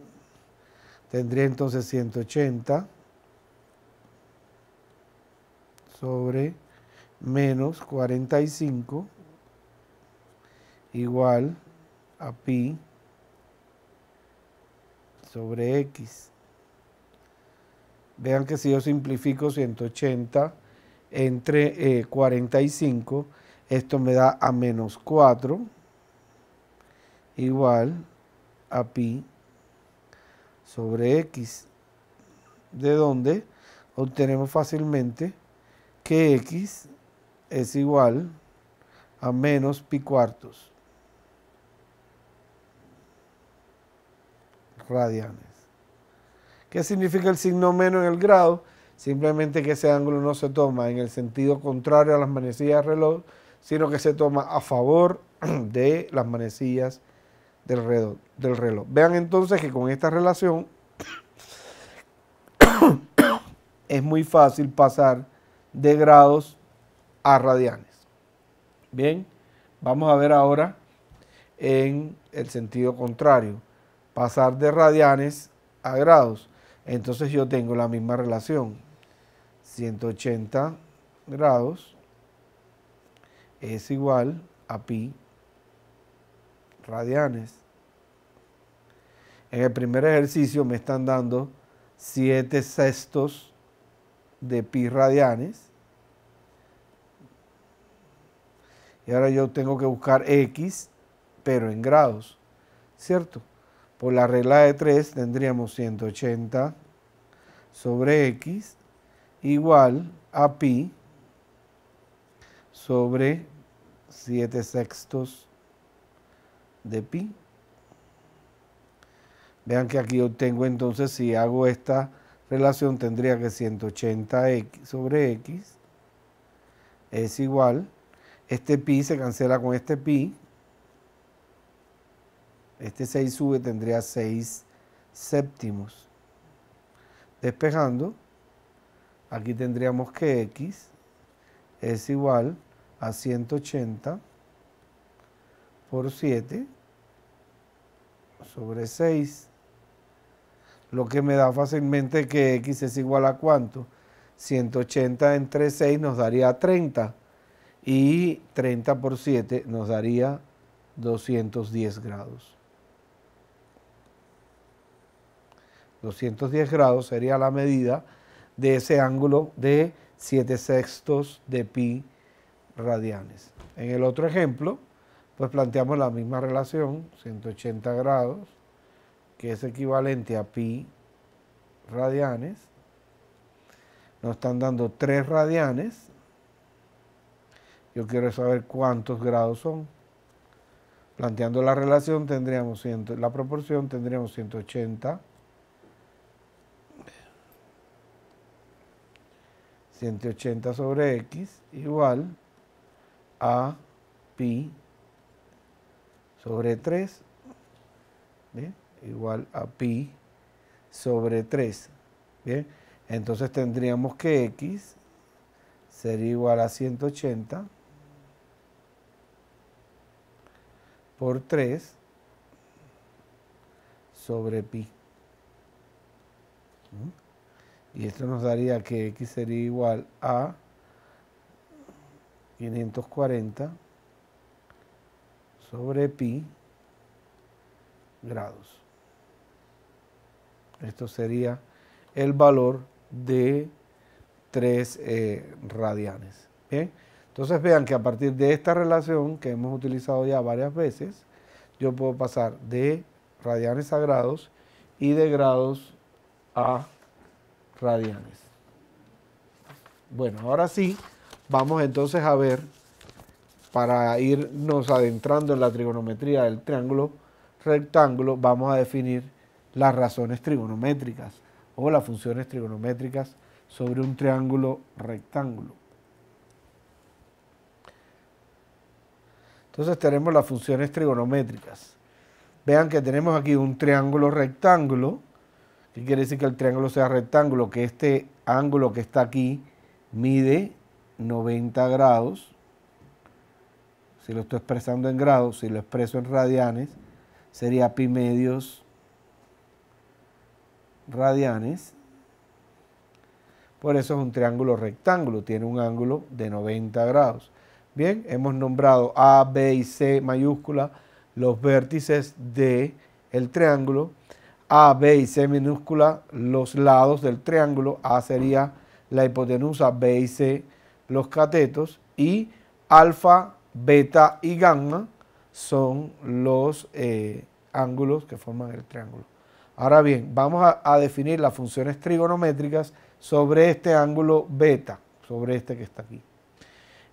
tendría entonces 180 sobre menos 45 igual a pi sobre x. Vean que si yo simplifico 180 entre 45, eh, esto me da a menos 4 igual a pi sobre x, de donde obtenemos fácilmente que x es igual a menos pi cuartos radianes. ¿Qué significa el signo menos en el grado? Simplemente que ese ángulo no se toma en el sentido contrario a las manecillas del reloj, sino que se toma a favor <clears throat> de las manecillas del reloj. Del reloj. Vean entonces que con esta relación <clears throat> es muy fácil pasar de grados a radianes. Bien, vamos a ver ahora en el sentido contrario, pasar de radianes a grados. Entonces yo tengo la misma relación, 180 grados es igual a pi radianes. En el primer ejercicio me están dando 7 sextos de pi radianes Y ahora yo tengo que buscar X, pero en grados, ¿cierto? Por la regla de 3 tendríamos 180 sobre X igual a pi sobre 7 sextos de pi. Vean que aquí obtengo entonces, si hago esta relación, tendría que 180 sobre x es igual este pi se cancela con este pi. Este 6 v tendría 6 séptimos. Despejando, aquí tendríamos que x es igual a 180 por 7 sobre 6, lo que me da fácilmente que x es igual a cuánto. 180 entre 6 nos daría 30 y 30 por 7 nos daría 210 grados. 210 grados sería la medida de ese ángulo de 7 sextos de pi radianes. En el otro ejemplo, pues planteamos la misma relación, 180 grados, que es equivalente a pi radianes. Nos están dando 3 radianes yo quiero saber cuántos grados son. Planteando la relación tendríamos la proporción tendríamos 180, 180 sobre x igual a pi sobre 3, igual a pi sobre 3. ¿bien? Entonces tendríamos que x sería igual a 180 por 3 sobre pi. ¿Mm? Y esto nos daría que x sería igual a 540 sobre pi grados. Esto sería el valor de 3 eh, radianes. ¿Bien? Entonces vean que a partir de esta relación que hemos utilizado ya varias veces, yo puedo pasar de radianes a grados y de grados a radianes. Bueno, ahora sí, vamos entonces a ver, para irnos adentrando en la trigonometría del triángulo rectángulo, vamos a definir las razones trigonométricas o las funciones trigonométricas sobre un triángulo rectángulo. Entonces tenemos las funciones trigonométricas. Vean que tenemos aquí un triángulo rectángulo, ¿Qué quiere decir que el triángulo sea rectángulo, que este ángulo que está aquí mide 90 grados. Si lo estoy expresando en grados, si lo expreso en radianes, sería pi medios radianes. Por eso es un triángulo rectángulo, tiene un ángulo de 90 grados. Bien, hemos nombrado A, B y C mayúscula los vértices del el triángulo. A, B y C minúscula los lados del triángulo. A sería la hipotenusa, B y C los catetos. Y alfa, beta y gamma son los eh, ángulos que forman el triángulo. Ahora bien, vamos a definir las funciones trigonométricas sobre este ángulo beta, sobre este que está aquí.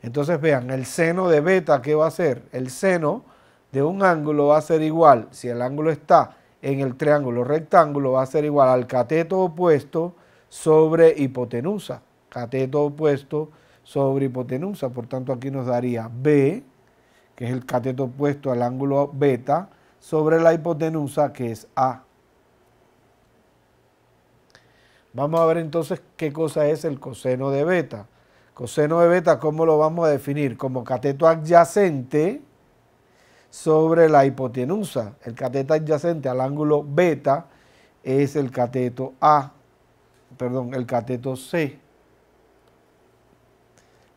Entonces vean, el seno de beta, ¿qué va a ser? El seno de un ángulo va a ser igual, si el ángulo está en el triángulo rectángulo, va a ser igual al cateto opuesto sobre hipotenusa. Cateto opuesto sobre hipotenusa, por tanto aquí nos daría B, que es el cateto opuesto al ángulo beta, sobre la hipotenusa, que es A. Vamos a ver entonces qué cosa es el coseno de beta. Coseno de beta, ¿cómo lo vamos a definir? Como cateto adyacente sobre la hipotenusa. El cateto adyacente al ángulo beta es el cateto A, perdón, el cateto C.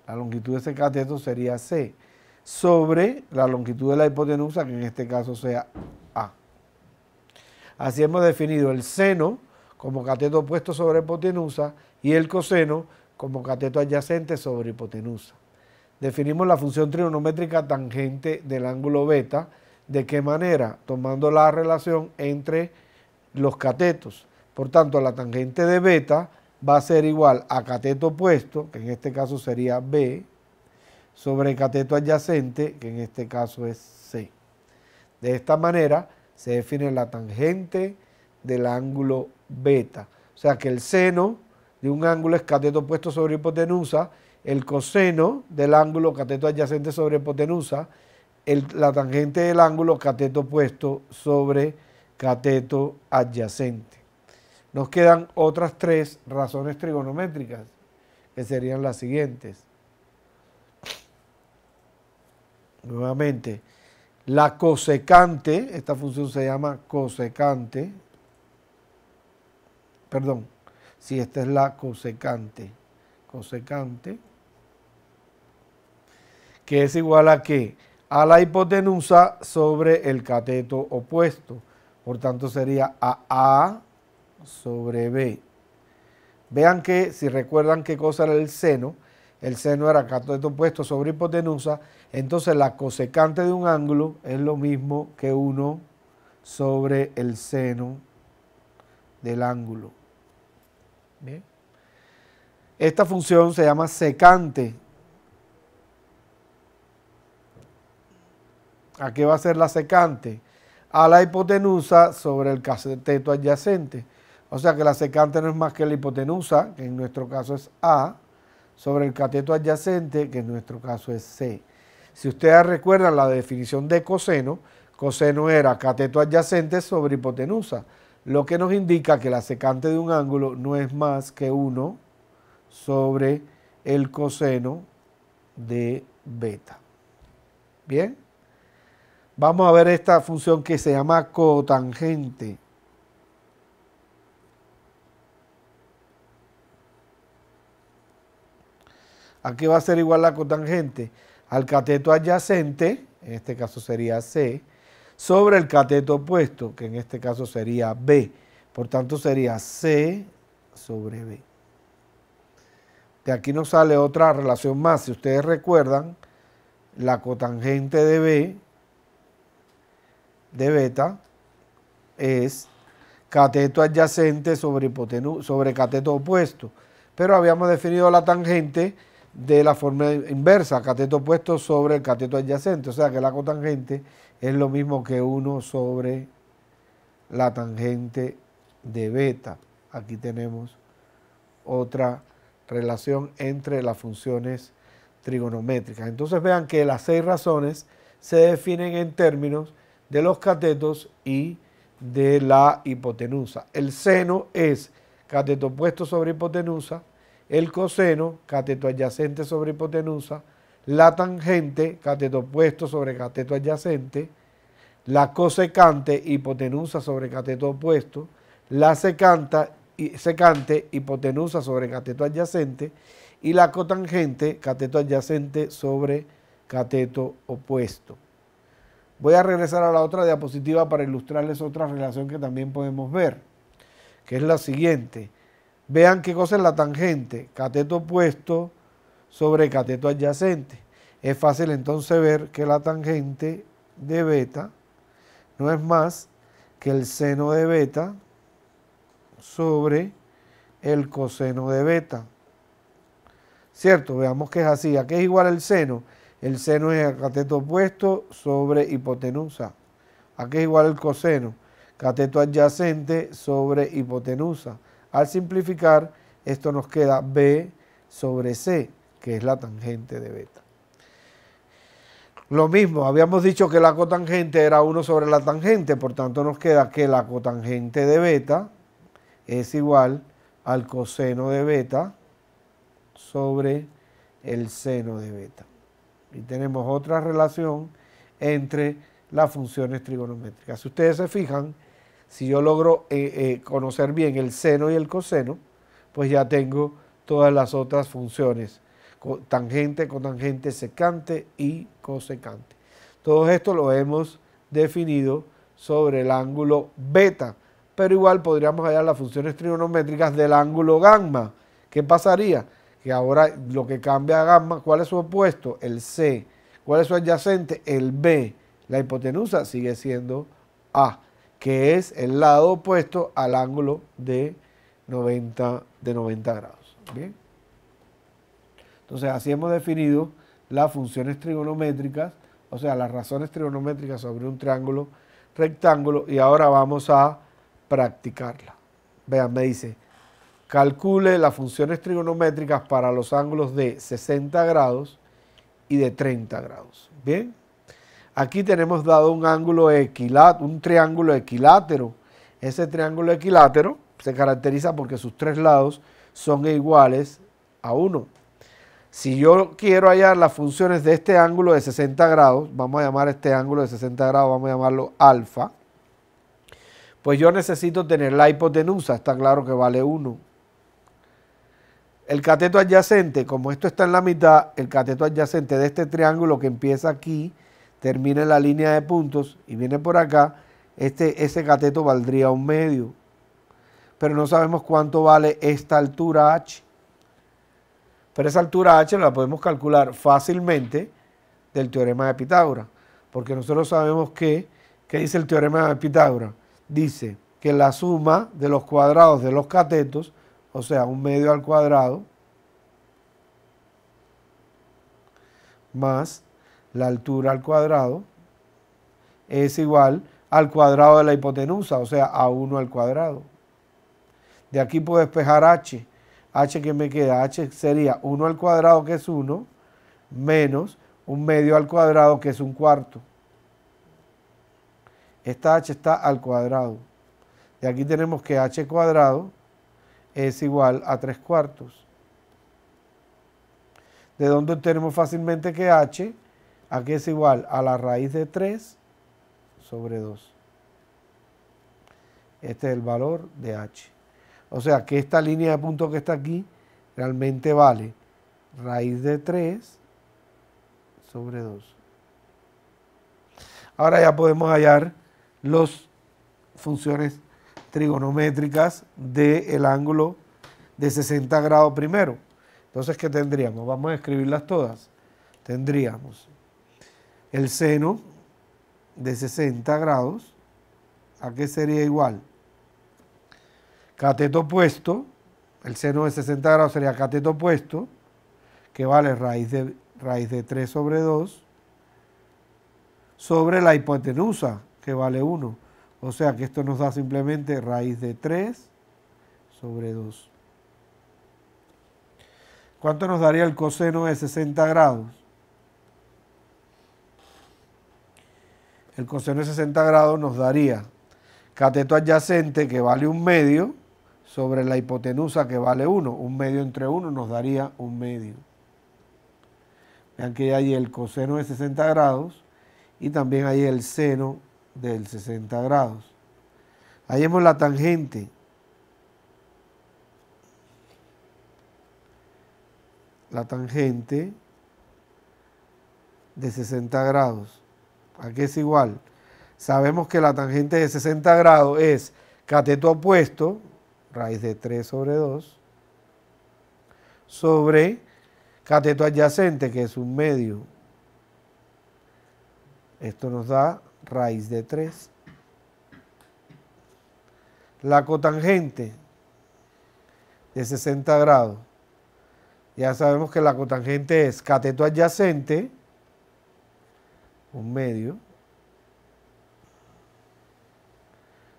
La longitud de ese cateto sería C, sobre la longitud de la hipotenusa, que en este caso sea A. Así hemos definido el seno como cateto opuesto sobre hipotenusa y el coseno como cateto adyacente sobre hipotenusa. Definimos la función trigonométrica tangente del ángulo beta. ¿De qué manera? Tomando la relación entre los catetos. Por tanto, la tangente de beta va a ser igual a cateto opuesto, que en este caso sería B, sobre cateto adyacente, que en este caso es C. De esta manera se define la tangente del ángulo beta. O sea que el seno de un ángulo es cateto opuesto sobre hipotenusa, el coseno del ángulo cateto adyacente sobre hipotenusa, la tangente del ángulo cateto opuesto sobre cateto adyacente. Nos quedan otras tres razones trigonométricas, que serían las siguientes. Nuevamente, la cosecante, esta función se llama cosecante, perdón, si esta es la cosecante. Cosecante, que es igual a qué? A la hipotenusa sobre el cateto opuesto. Por tanto, sería a sobre B. Vean que, si recuerdan qué cosa era el seno, el seno era cateto opuesto sobre hipotenusa, entonces la cosecante de un ángulo es lo mismo que 1 sobre el seno del ángulo. Esta función se llama secante. ¿A qué va a ser la secante? A la hipotenusa sobre el cateto adyacente. O sea que la secante no es más que la hipotenusa, que en nuestro caso es A, sobre el cateto adyacente, que en nuestro caso es C. Si ustedes recuerdan la definición de coseno, coseno era cateto adyacente sobre hipotenusa lo que nos indica que la secante de un ángulo no es más que 1 sobre el coseno de beta. Bien, vamos a ver esta función que se llama cotangente. ¿A qué va a ser igual la cotangente? Al cateto adyacente, en este caso sería C, sobre el cateto opuesto, que en este caso sería B. Por tanto, sería C sobre B. De aquí nos sale otra relación más. Si ustedes recuerdan, la cotangente de B, de beta, es cateto adyacente sobre, sobre cateto opuesto. Pero habíamos definido la tangente de la forma inversa, cateto opuesto sobre el cateto adyacente. O sea que la cotangente es lo mismo que 1 sobre la tangente de beta. Aquí tenemos otra relación entre las funciones trigonométricas. Entonces vean que las seis razones se definen en términos de los catetos y de la hipotenusa. El seno es cateto opuesto sobre hipotenusa, el coseno, cateto adyacente sobre hipotenusa, la tangente, cateto opuesto sobre cateto adyacente, la cosecante, hipotenusa sobre cateto opuesto, la secanta, secante, hipotenusa sobre cateto adyacente y la cotangente, cateto adyacente sobre cateto opuesto. Voy a regresar a la otra diapositiva para ilustrarles otra relación que también podemos ver, que es la siguiente. Vean qué cosa es la tangente, cateto opuesto sobre cateto adyacente. Es fácil entonces ver que la tangente de beta no es más que el seno de beta sobre el coseno de beta. ¿Cierto? Veamos que es así. ¿A qué es igual el seno? El seno es el cateto opuesto sobre hipotenusa. ¿A qué es igual el coseno? Cateto adyacente sobre hipotenusa. Al simplificar, esto nos queda B sobre C que es la tangente de beta. Lo mismo, habíamos dicho que la cotangente era 1 sobre la tangente, por tanto nos queda que la cotangente de beta es igual al coseno de beta sobre el seno de beta. Y tenemos otra relación entre las funciones trigonométricas. Si ustedes se fijan, si yo logro eh, eh, conocer bien el seno y el coseno, pues ya tengo todas las otras funciones tangente, cotangente, secante y cosecante. Todo esto lo hemos definido sobre el ángulo beta, pero igual podríamos hallar las funciones trigonométricas del ángulo gamma. ¿Qué pasaría? Que ahora lo que cambia a gamma, ¿cuál es su opuesto? El C. ¿Cuál es su adyacente? El B. La hipotenusa sigue siendo A, que es el lado opuesto al ángulo de 90, de 90 grados. Bien. Entonces, así hemos definido las funciones trigonométricas, o sea, las razones trigonométricas sobre un triángulo rectángulo y ahora vamos a practicarla. Vean, me dice, calcule las funciones trigonométricas para los ángulos de 60 grados y de 30 grados. Bien, aquí tenemos dado un ángulo equilátero, un triángulo equilátero. Ese triángulo equilátero se caracteriza porque sus tres lados son iguales a 1. Si yo quiero hallar las funciones de este ángulo de 60 grados, vamos a llamar este ángulo de 60 grados, vamos a llamarlo alfa, pues yo necesito tener la hipotenusa, está claro que vale 1. El cateto adyacente, como esto está en la mitad, el cateto adyacente de este triángulo que empieza aquí, termina en la línea de puntos y viene por acá, este, ese cateto valdría un medio. Pero no sabemos cuánto vale esta altura h. Pero esa altura h la podemos calcular fácilmente del teorema de Pitágoras, porque nosotros sabemos que, ¿qué dice el teorema de Pitágoras? Dice que la suma de los cuadrados de los catetos, o sea, un medio al cuadrado, más la altura al cuadrado, es igual al cuadrado de la hipotenusa, o sea, a 1 al cuadrado. De aquí puedo despejar h h que me queda, h sería 1 al cuadrado que es 1, menos un medio al cuadrado que es un cuarto. Esta h está al cuadrado. Y aquí tenemos que h cuadrado es igual a 3 cuartos. De donde obtenemos fácilmente que h aquí es igual a la raíz de 3 sobre 2. Este es el valor de h. O sea que esta línea de punto que está aquí realmente vale raíz de 3 sobre 2. Ahora ya podemos hallar las funciones trigonométricas del ángulo de 60 grados primero. Entonces, ¿qué tendríamos? Vamos a escribirlas todas. Tendríamos el seno de 60 grados, ¿a qué sería igual? cateto opuesto, el seno de 60 grados sería cateto opuesto, que vale raíz de, raíz de 3 sobre 2, sobre la hipotenusa, que vale 1. O sea que esto nos da simplemente raíz de 3 sobre 2. ¿Cuánto nos daría el coseno de 60 grados? El coseno de 60 grados nos daría cateto adyacente que vale un medio sobre la hipotenusa que vale 1. Un medio entre 1 nos daría un medio. Vean que hay el coseno de 60 grados y también hay el seno del 60 grados. ...ahí vemos la tangente. La tangente de 60 grados. Aquí es igual. Sabemos que la tangente de 60 grados es cateto opuesto, raíz de 3 sobre 2, sobre cateto adyacente, que es un medio. Esto nos da raíz de 3. La cotangente de 60 grados. Ya sabemos que la cotangente es cateto adyacente, un medio,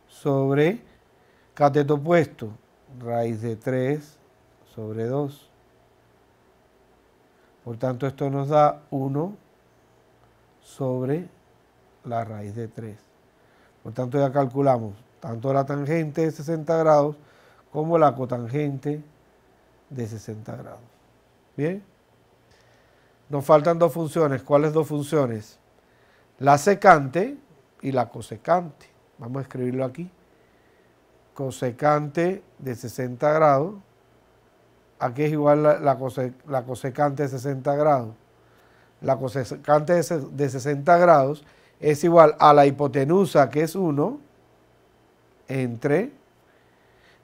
sobre Cateto opuesto, raíz de 3 sobre 2. Por tanto, esto nos da 1 sobre la raíz de 3. Por tanto, ya calculamos tanto la tangente de 60 grados como la cotangente de 60 grados. ¿Bien? Nos faltan dos funciones. ¿Cuáles dos funciones? La secante y la cosecante. Vamos a escribirlo aquí cosecante de 60 grados. Aquí es igual la, cosecante de 60 grados. La cosecante de, de 60 grados es igual a la hipotenusa, que es 1, entre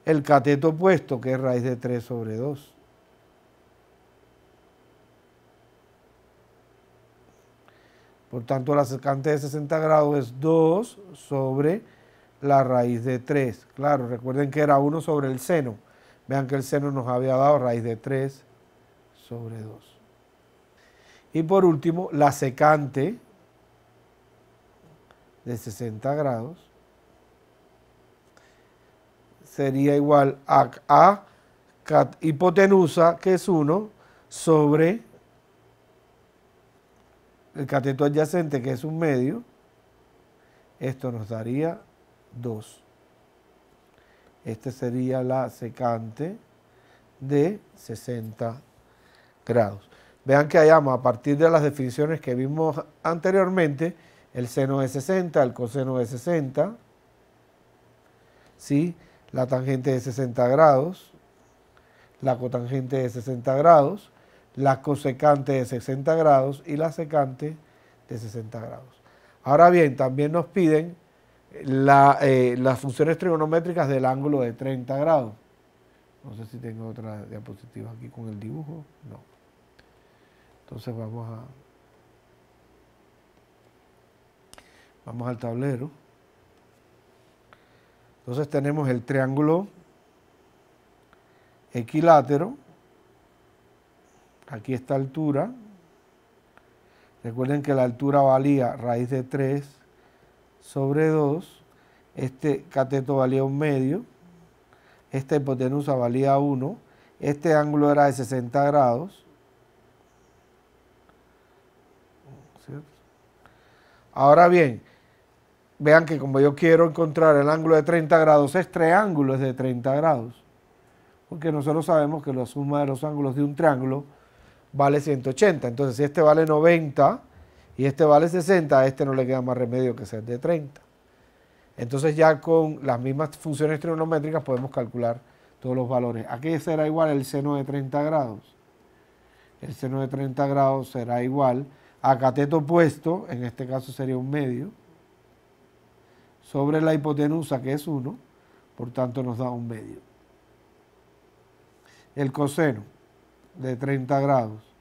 el cateto opuesto, que es raíz de 3 sobre 2. Por tanto, la secante de 60 grados es 2 sobre la raíz de 3. Claro, recuerden que era 1 sobre el seno. Vean que el seno nos había dado raíz de 3 sobre 2. Y por último, la secante de 60 grados sería igual a, a hipotenusa, que es 1, sobre el cateto adyacente, que es un medio. Esto nos daría 2. Este sería la secante de 60 grados. Vean que hayamos a partir de las definiciones que vimos anteriormente el seno de 60, el coseno de 60, la tangente de 60 grados, la cotangente de 60 grados, la cosecante de 60 grados y la secante de 60 grados. Ahora bien, también nos piden eh, las funciones trigonométricas del ángulo de 30 grados. No sé si tengo otra diapositiva aquí con el dibujo. No. Entonces vamos a... Vamos al tablero. Entonces tenemos el triángulo equilátero. Aquí está altura. Recuerden que la altura valía raíz de 3 sobre 2, este cateto valía un medio, esta hipotenusa valía 1, este ángulo era de 60 grados. Ahora bien, vean que como yo quiero encontrar el ángulo de 30 grados, este triángulo es de 30 grados. Porque nosotros sabemos que la suma de los ángulos de un triángulo vale 180. Entonces, si este vale 90, y este vale 60, a este no le queda más remedio que ser de 30. Entonces ya con las mismas funciones trigonométricas podemos calcular todos los valores. Aquí será igual el seno de 30 grados. El seno de 30 grados será igual a cateto opuesto, en este caso sería un medio, sobre la hipotenusa que es 1, por tanto nos da un medio. El coseno de 30 grados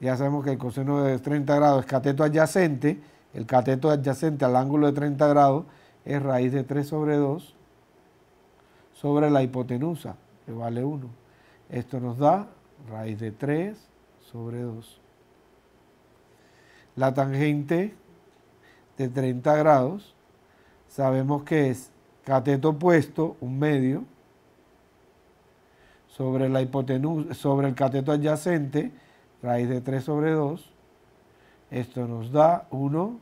ya sabemos que el coseno de 30 grados es cateto adyacente, el cateto adyacente al ángulo de 30 grados es raíz de 3 sobre 2 sobre la hipotenusa, que vale 1. Esto nos da raíz de 3 sobre 2. La tangente de 30 grados sabemos que es cateto opuesto, un medio, sobre, la hipotenusa, sobre el cateto adyacente, Raíz de 3 sobre 2. Esto nos da 1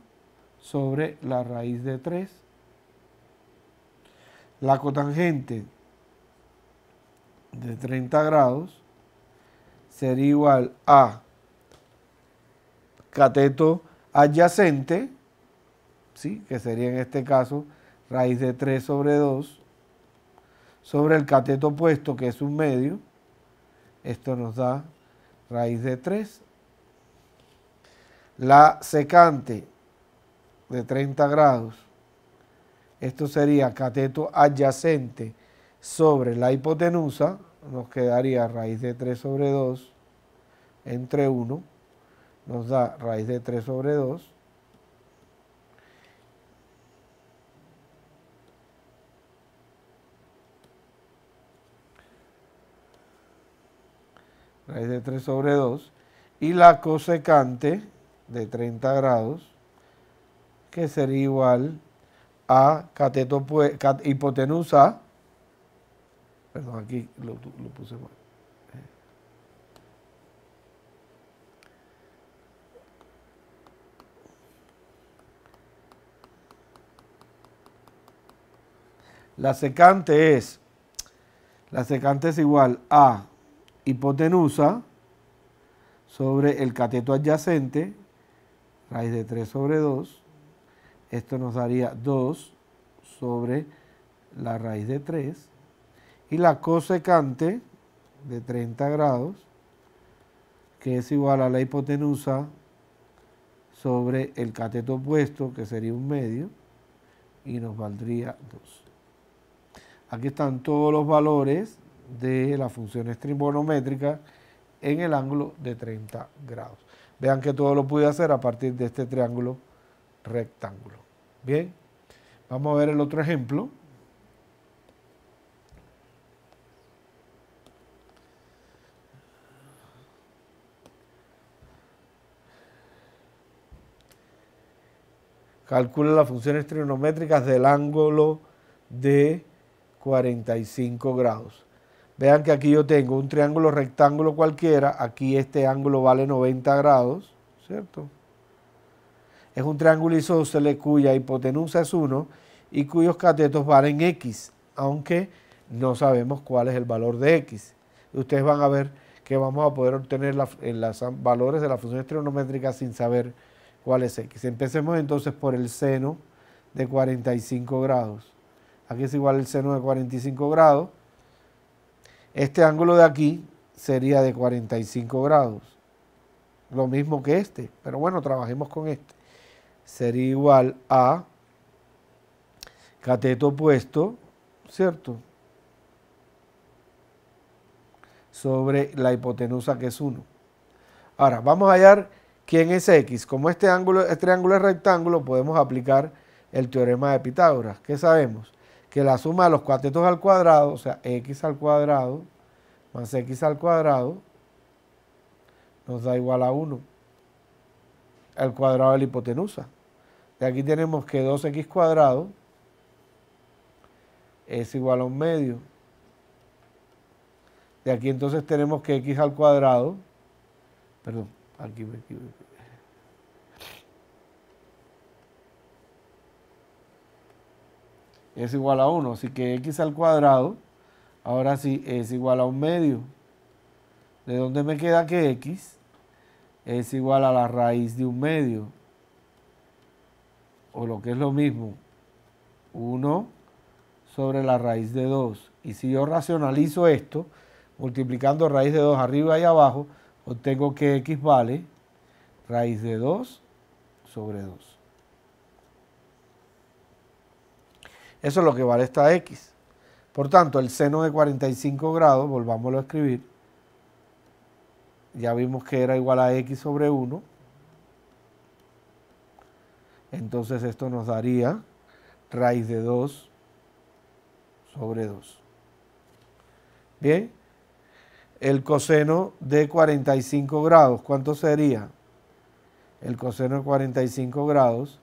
sobre la raíz de 3. La cotangente de 30 grados sería igual a cateto adyacente, ¿sí? que sería en este caso raíz de 3 sobre 2, sobre el cateto opuesto, que es un medio. Esto nos da raíz de 3. La secante de 30 grados, esto sería cateto adyacente sobre la hipotenusa, nos quedaría raíz de 3 sobre 2 entre 1, nos da raíz de 3 sobre 2 de 3 sobre 2, y la cosecante de 30 grados, que sería igual a cateto, hipotenusa, perdón, aquí lo, lo puse mal. La secante es, la secante es igual a hipotenusa sobre el cateto adyacente, raíz de 3 sobre 2. Esto nos daría 2 sobre la raíz de 3. Y la cosecante de 30 grados, que es igual a la hipotenusa sobre el cateto opuesto, que sería un medio, y nos valdría 2. Aquí están todos los valores de las funciones trigonométricas en el ángulo de 30 grados. Vean que todo lo pude hacer a partir de este triángulo rectángulo. Bien, vamos a ver el otro ejemplo. calcula las funciones trigonométricas del ángulo de 45 grados. Vean que aquí yo tengo un triángulo rectángulo cualquiera, aquí este ángulo vale 90 grados, ¿cierto? Es un triángulo isósceles cuya hipotenusa es 1 y cuyos catetos valen x, aunque no sabemos cuál es el valor de x. Ustedes van a ver que vamos a poder obtener los valores de la función trigonométrica sin saber cuál es x. Empecemos entonces por el seno de 45 grados. Aquí es igual el seno de 45 grados este ángulo de aquí sería de 45 grados. Lo mismo que este, pero bueno, trabajemos con este. Sería igual a cateto opuesto, ¿cierto? Sobre la hipotenusa que es 1. Ahora, vamos a hallar quién es X. Como este ángulo, este triángulo es rectángulo, podemos aplicar el teorema de Pitágoras. ¿Qué sabemos? que la suma de los cuatetos al cuadrado, o sea, x al cuadrado más x al cuadrado, nos da igual a 1, al cuadrado de la hipotenusa. De aquí tenemos que 2x cuadrado es igual a un medio. De aquí entonces tenemos que x al cuadrado, perdón, aquí me equivoqué es igual a 1. Así que x al cuadrado, ahora sí, es igual a un medio. ¿De dónde me queda que x es igual a la raíz de un medio? O lo que es lo mismo, 1 sobre la raíz de 2. Y si yo racionalizo esto, multiplicando raíz de 2 arriba y abajo, obtengo que x vale raíz de 2 sobre 2. Eso es lo que vale esta x. Por tanto, el seno de 45 grados, volvámoslo a escribir, ya vimos que era igual a x sobre 1. Entonces esto nos daría raíz de 2 sobre 2. Bien, el coseno de 45 grados, ¿cuánto sería? El coseno de 45 grados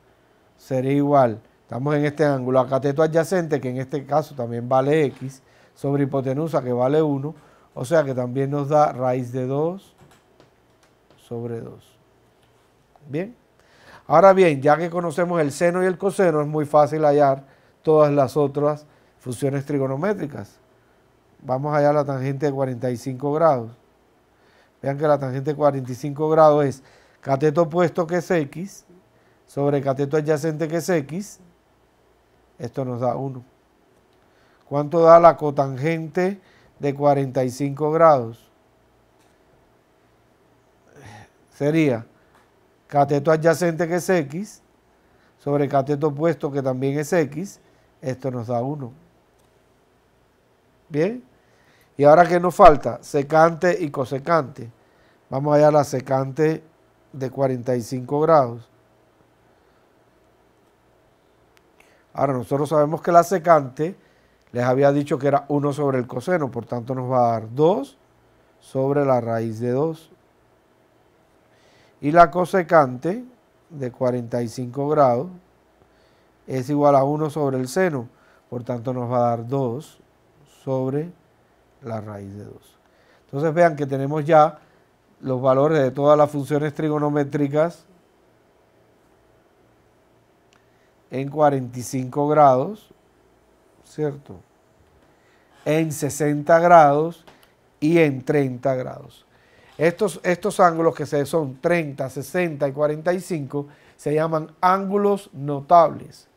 sería igual a Estamos en este ángulo cateto adyacente, que en este caso también vale x, sobre hipotenusa, que vale 1. O sea que también nos da raíz de 2 sobre 2. Bien. Ahora bien, ya que conocemos el seno y el coseno, es muy fácil hallar todas las otras funciones trigonométricas. Vamos a hallar la tangente de 45 grados. Vean que la tangente de 45 grados es cateto opuesto que es x sobre cateto adyacente que es x esto nos da 1. ¿Cuánto da la cotangente de 45 grados? Sería cateto adyacente que es X sobre cateto opuesto que también es X. Esto nos da 1. ¿Bien? ¿Y ahora qué nos falta? Secante y cosecante. Vamos a la secante de 45 grados. Ahora, nosotros sabemos que la secante les había dicho que era 1 sobre el coseno, por tanto nos va a dar 2 sobre la raíz de 2. Y la cosecante de 45 grados es igual a 1 sobre el seno, por tanto nos va a dar 2 sobre la raíz de 2. Entonces vean que tenemos ya los valores de todas las funciones trigonométricas en 45 grados, ¿cierto? En 60 grados y en 30 grados. Estos, estos ángulos que son 30, 60 y 45 se llaman ángulos notables,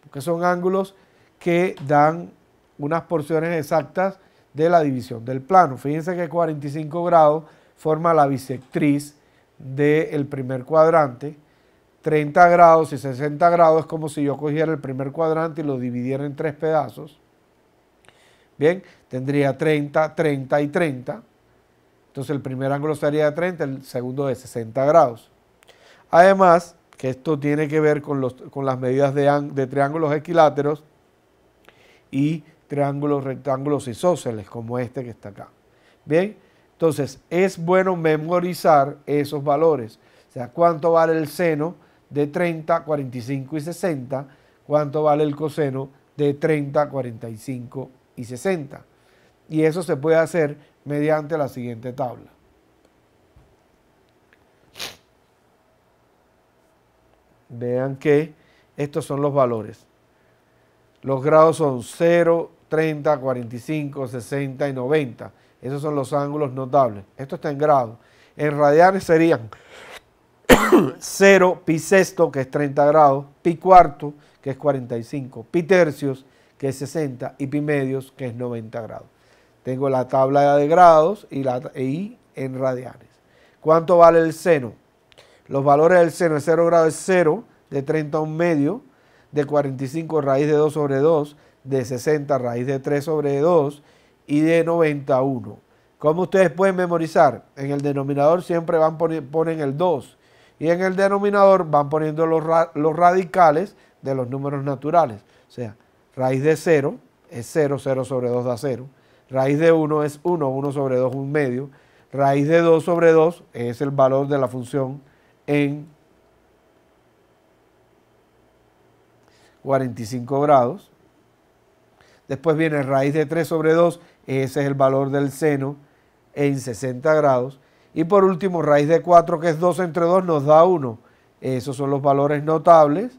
porque son ángulos que dan unas porciones exactas de la división del plano. Fíjense que 45 grados forma la bisectriz del primer cuadrante, 30 grados y 60 grados es como si yo cogiera el primer cuadrante y lo dividiera en tres pedazos. Bien, tendría 30, 30 y 30. Entonces el primer ángulo sería de 30, el segundo de 60 grados. Además, que esto tiene que ver con, las medidas de, de, triángulos equiláteros y triángulos rectángulos isósceles, como este que está acá. Bien, entonces es bueno memorizar esos valores. O sea, cuánto vale el seno de 30, 45 y 60, cuánto vale el coseno de 30, 45 y 60. Y eso se puede hacer mediante la siguiente tabla. Vean que estos son los valores. Los grados son 0, 30, 45, 60 y 90. Esos son los ángulos notables. Esto está en grados. En radiales serían 0, <coughs> pi sexto, que es 30 grados, pi cuarto, que es 45, pi tercios, que es 60, y pi medios, que es 90 grados. Tengo la tabla de grados y, la, y en radianes. ¿Cuánto vale el seno? Los valores del seno, el 0 grado es 0, de 30 a un medio, de 45 raíz de 2 sobre 2, de 60 raíz de 3 sobre 2 y de 91. Como ustedes pueden memorizar? En el denominador siempre van ponen el 2 y en el denominador van poniendo los, radicales de los números naturales. O sea, raíz de 0 es 0, 0 sobre 2 da 0. Raíz de 1 es 1, 1 sobre 2 un medio. Raíz de 2 sobre 2 es el valor de la función en 45 grados. Después viene raíz de 3 sobre 2, ese es el valor del seno en 60 grados. Y por último, raíz de 4, que es 2 entre 2, nos da 1. Esos son los valores notables.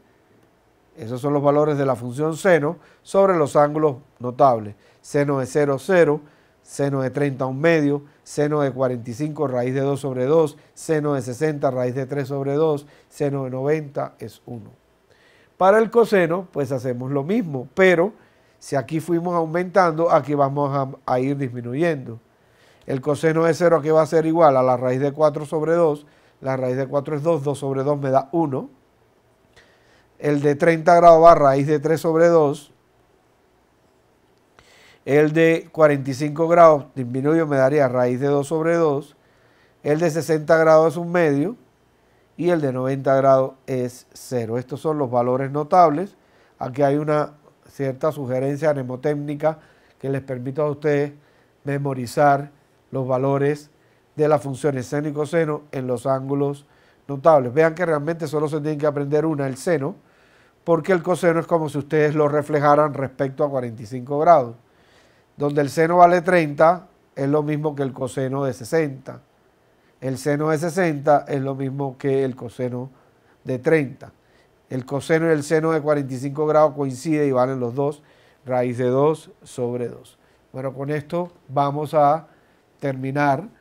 Esos son los valores de la función seno sobre los ángulos notables. Seno de 0, 0. Seno de 30, 1 medio. Seno de 45, raíz de 2 sobre 2. Seno de 60, raíz de 3 sobre 2. Seno de 90 es 1. Para el coseno, pues hacemos lo mismo, pero si aquí fuimos aumentando, aquí vamos a ir disminuyendo. El coseno de 0 que va a ser igual a la raíz de 4 sobre 2. La raíz de 4 es 2, 2 sobre 2 me da 1. El de 30 grados va a raíz de 3 sobre 2. El de 45 grados disminuido me daría raíz de 2 sobre 2. El de 60 grados es un medio. Y el de 90 grados es 0. Estos son los valores notables. Aquí hay una cierta sugerencia mnemotécnica que les permito a ustedes memorizar los valores de las funciones seno y coseno en los ángulos notables. Vean que realmente solo se tienen que aprender una, el seno, porque el coseno es como si ustedes lo reflejaran respecto a 45 grados. Donde el seno vale 30 es lo mismo que el coseno de 60. El seno de 60 es lo mismo que el coseno de 30. El coseno y el seno de 45 grados coinciden y valen los dos, raíz de 2 sobre 2. Bueno, con esto vamos a terminar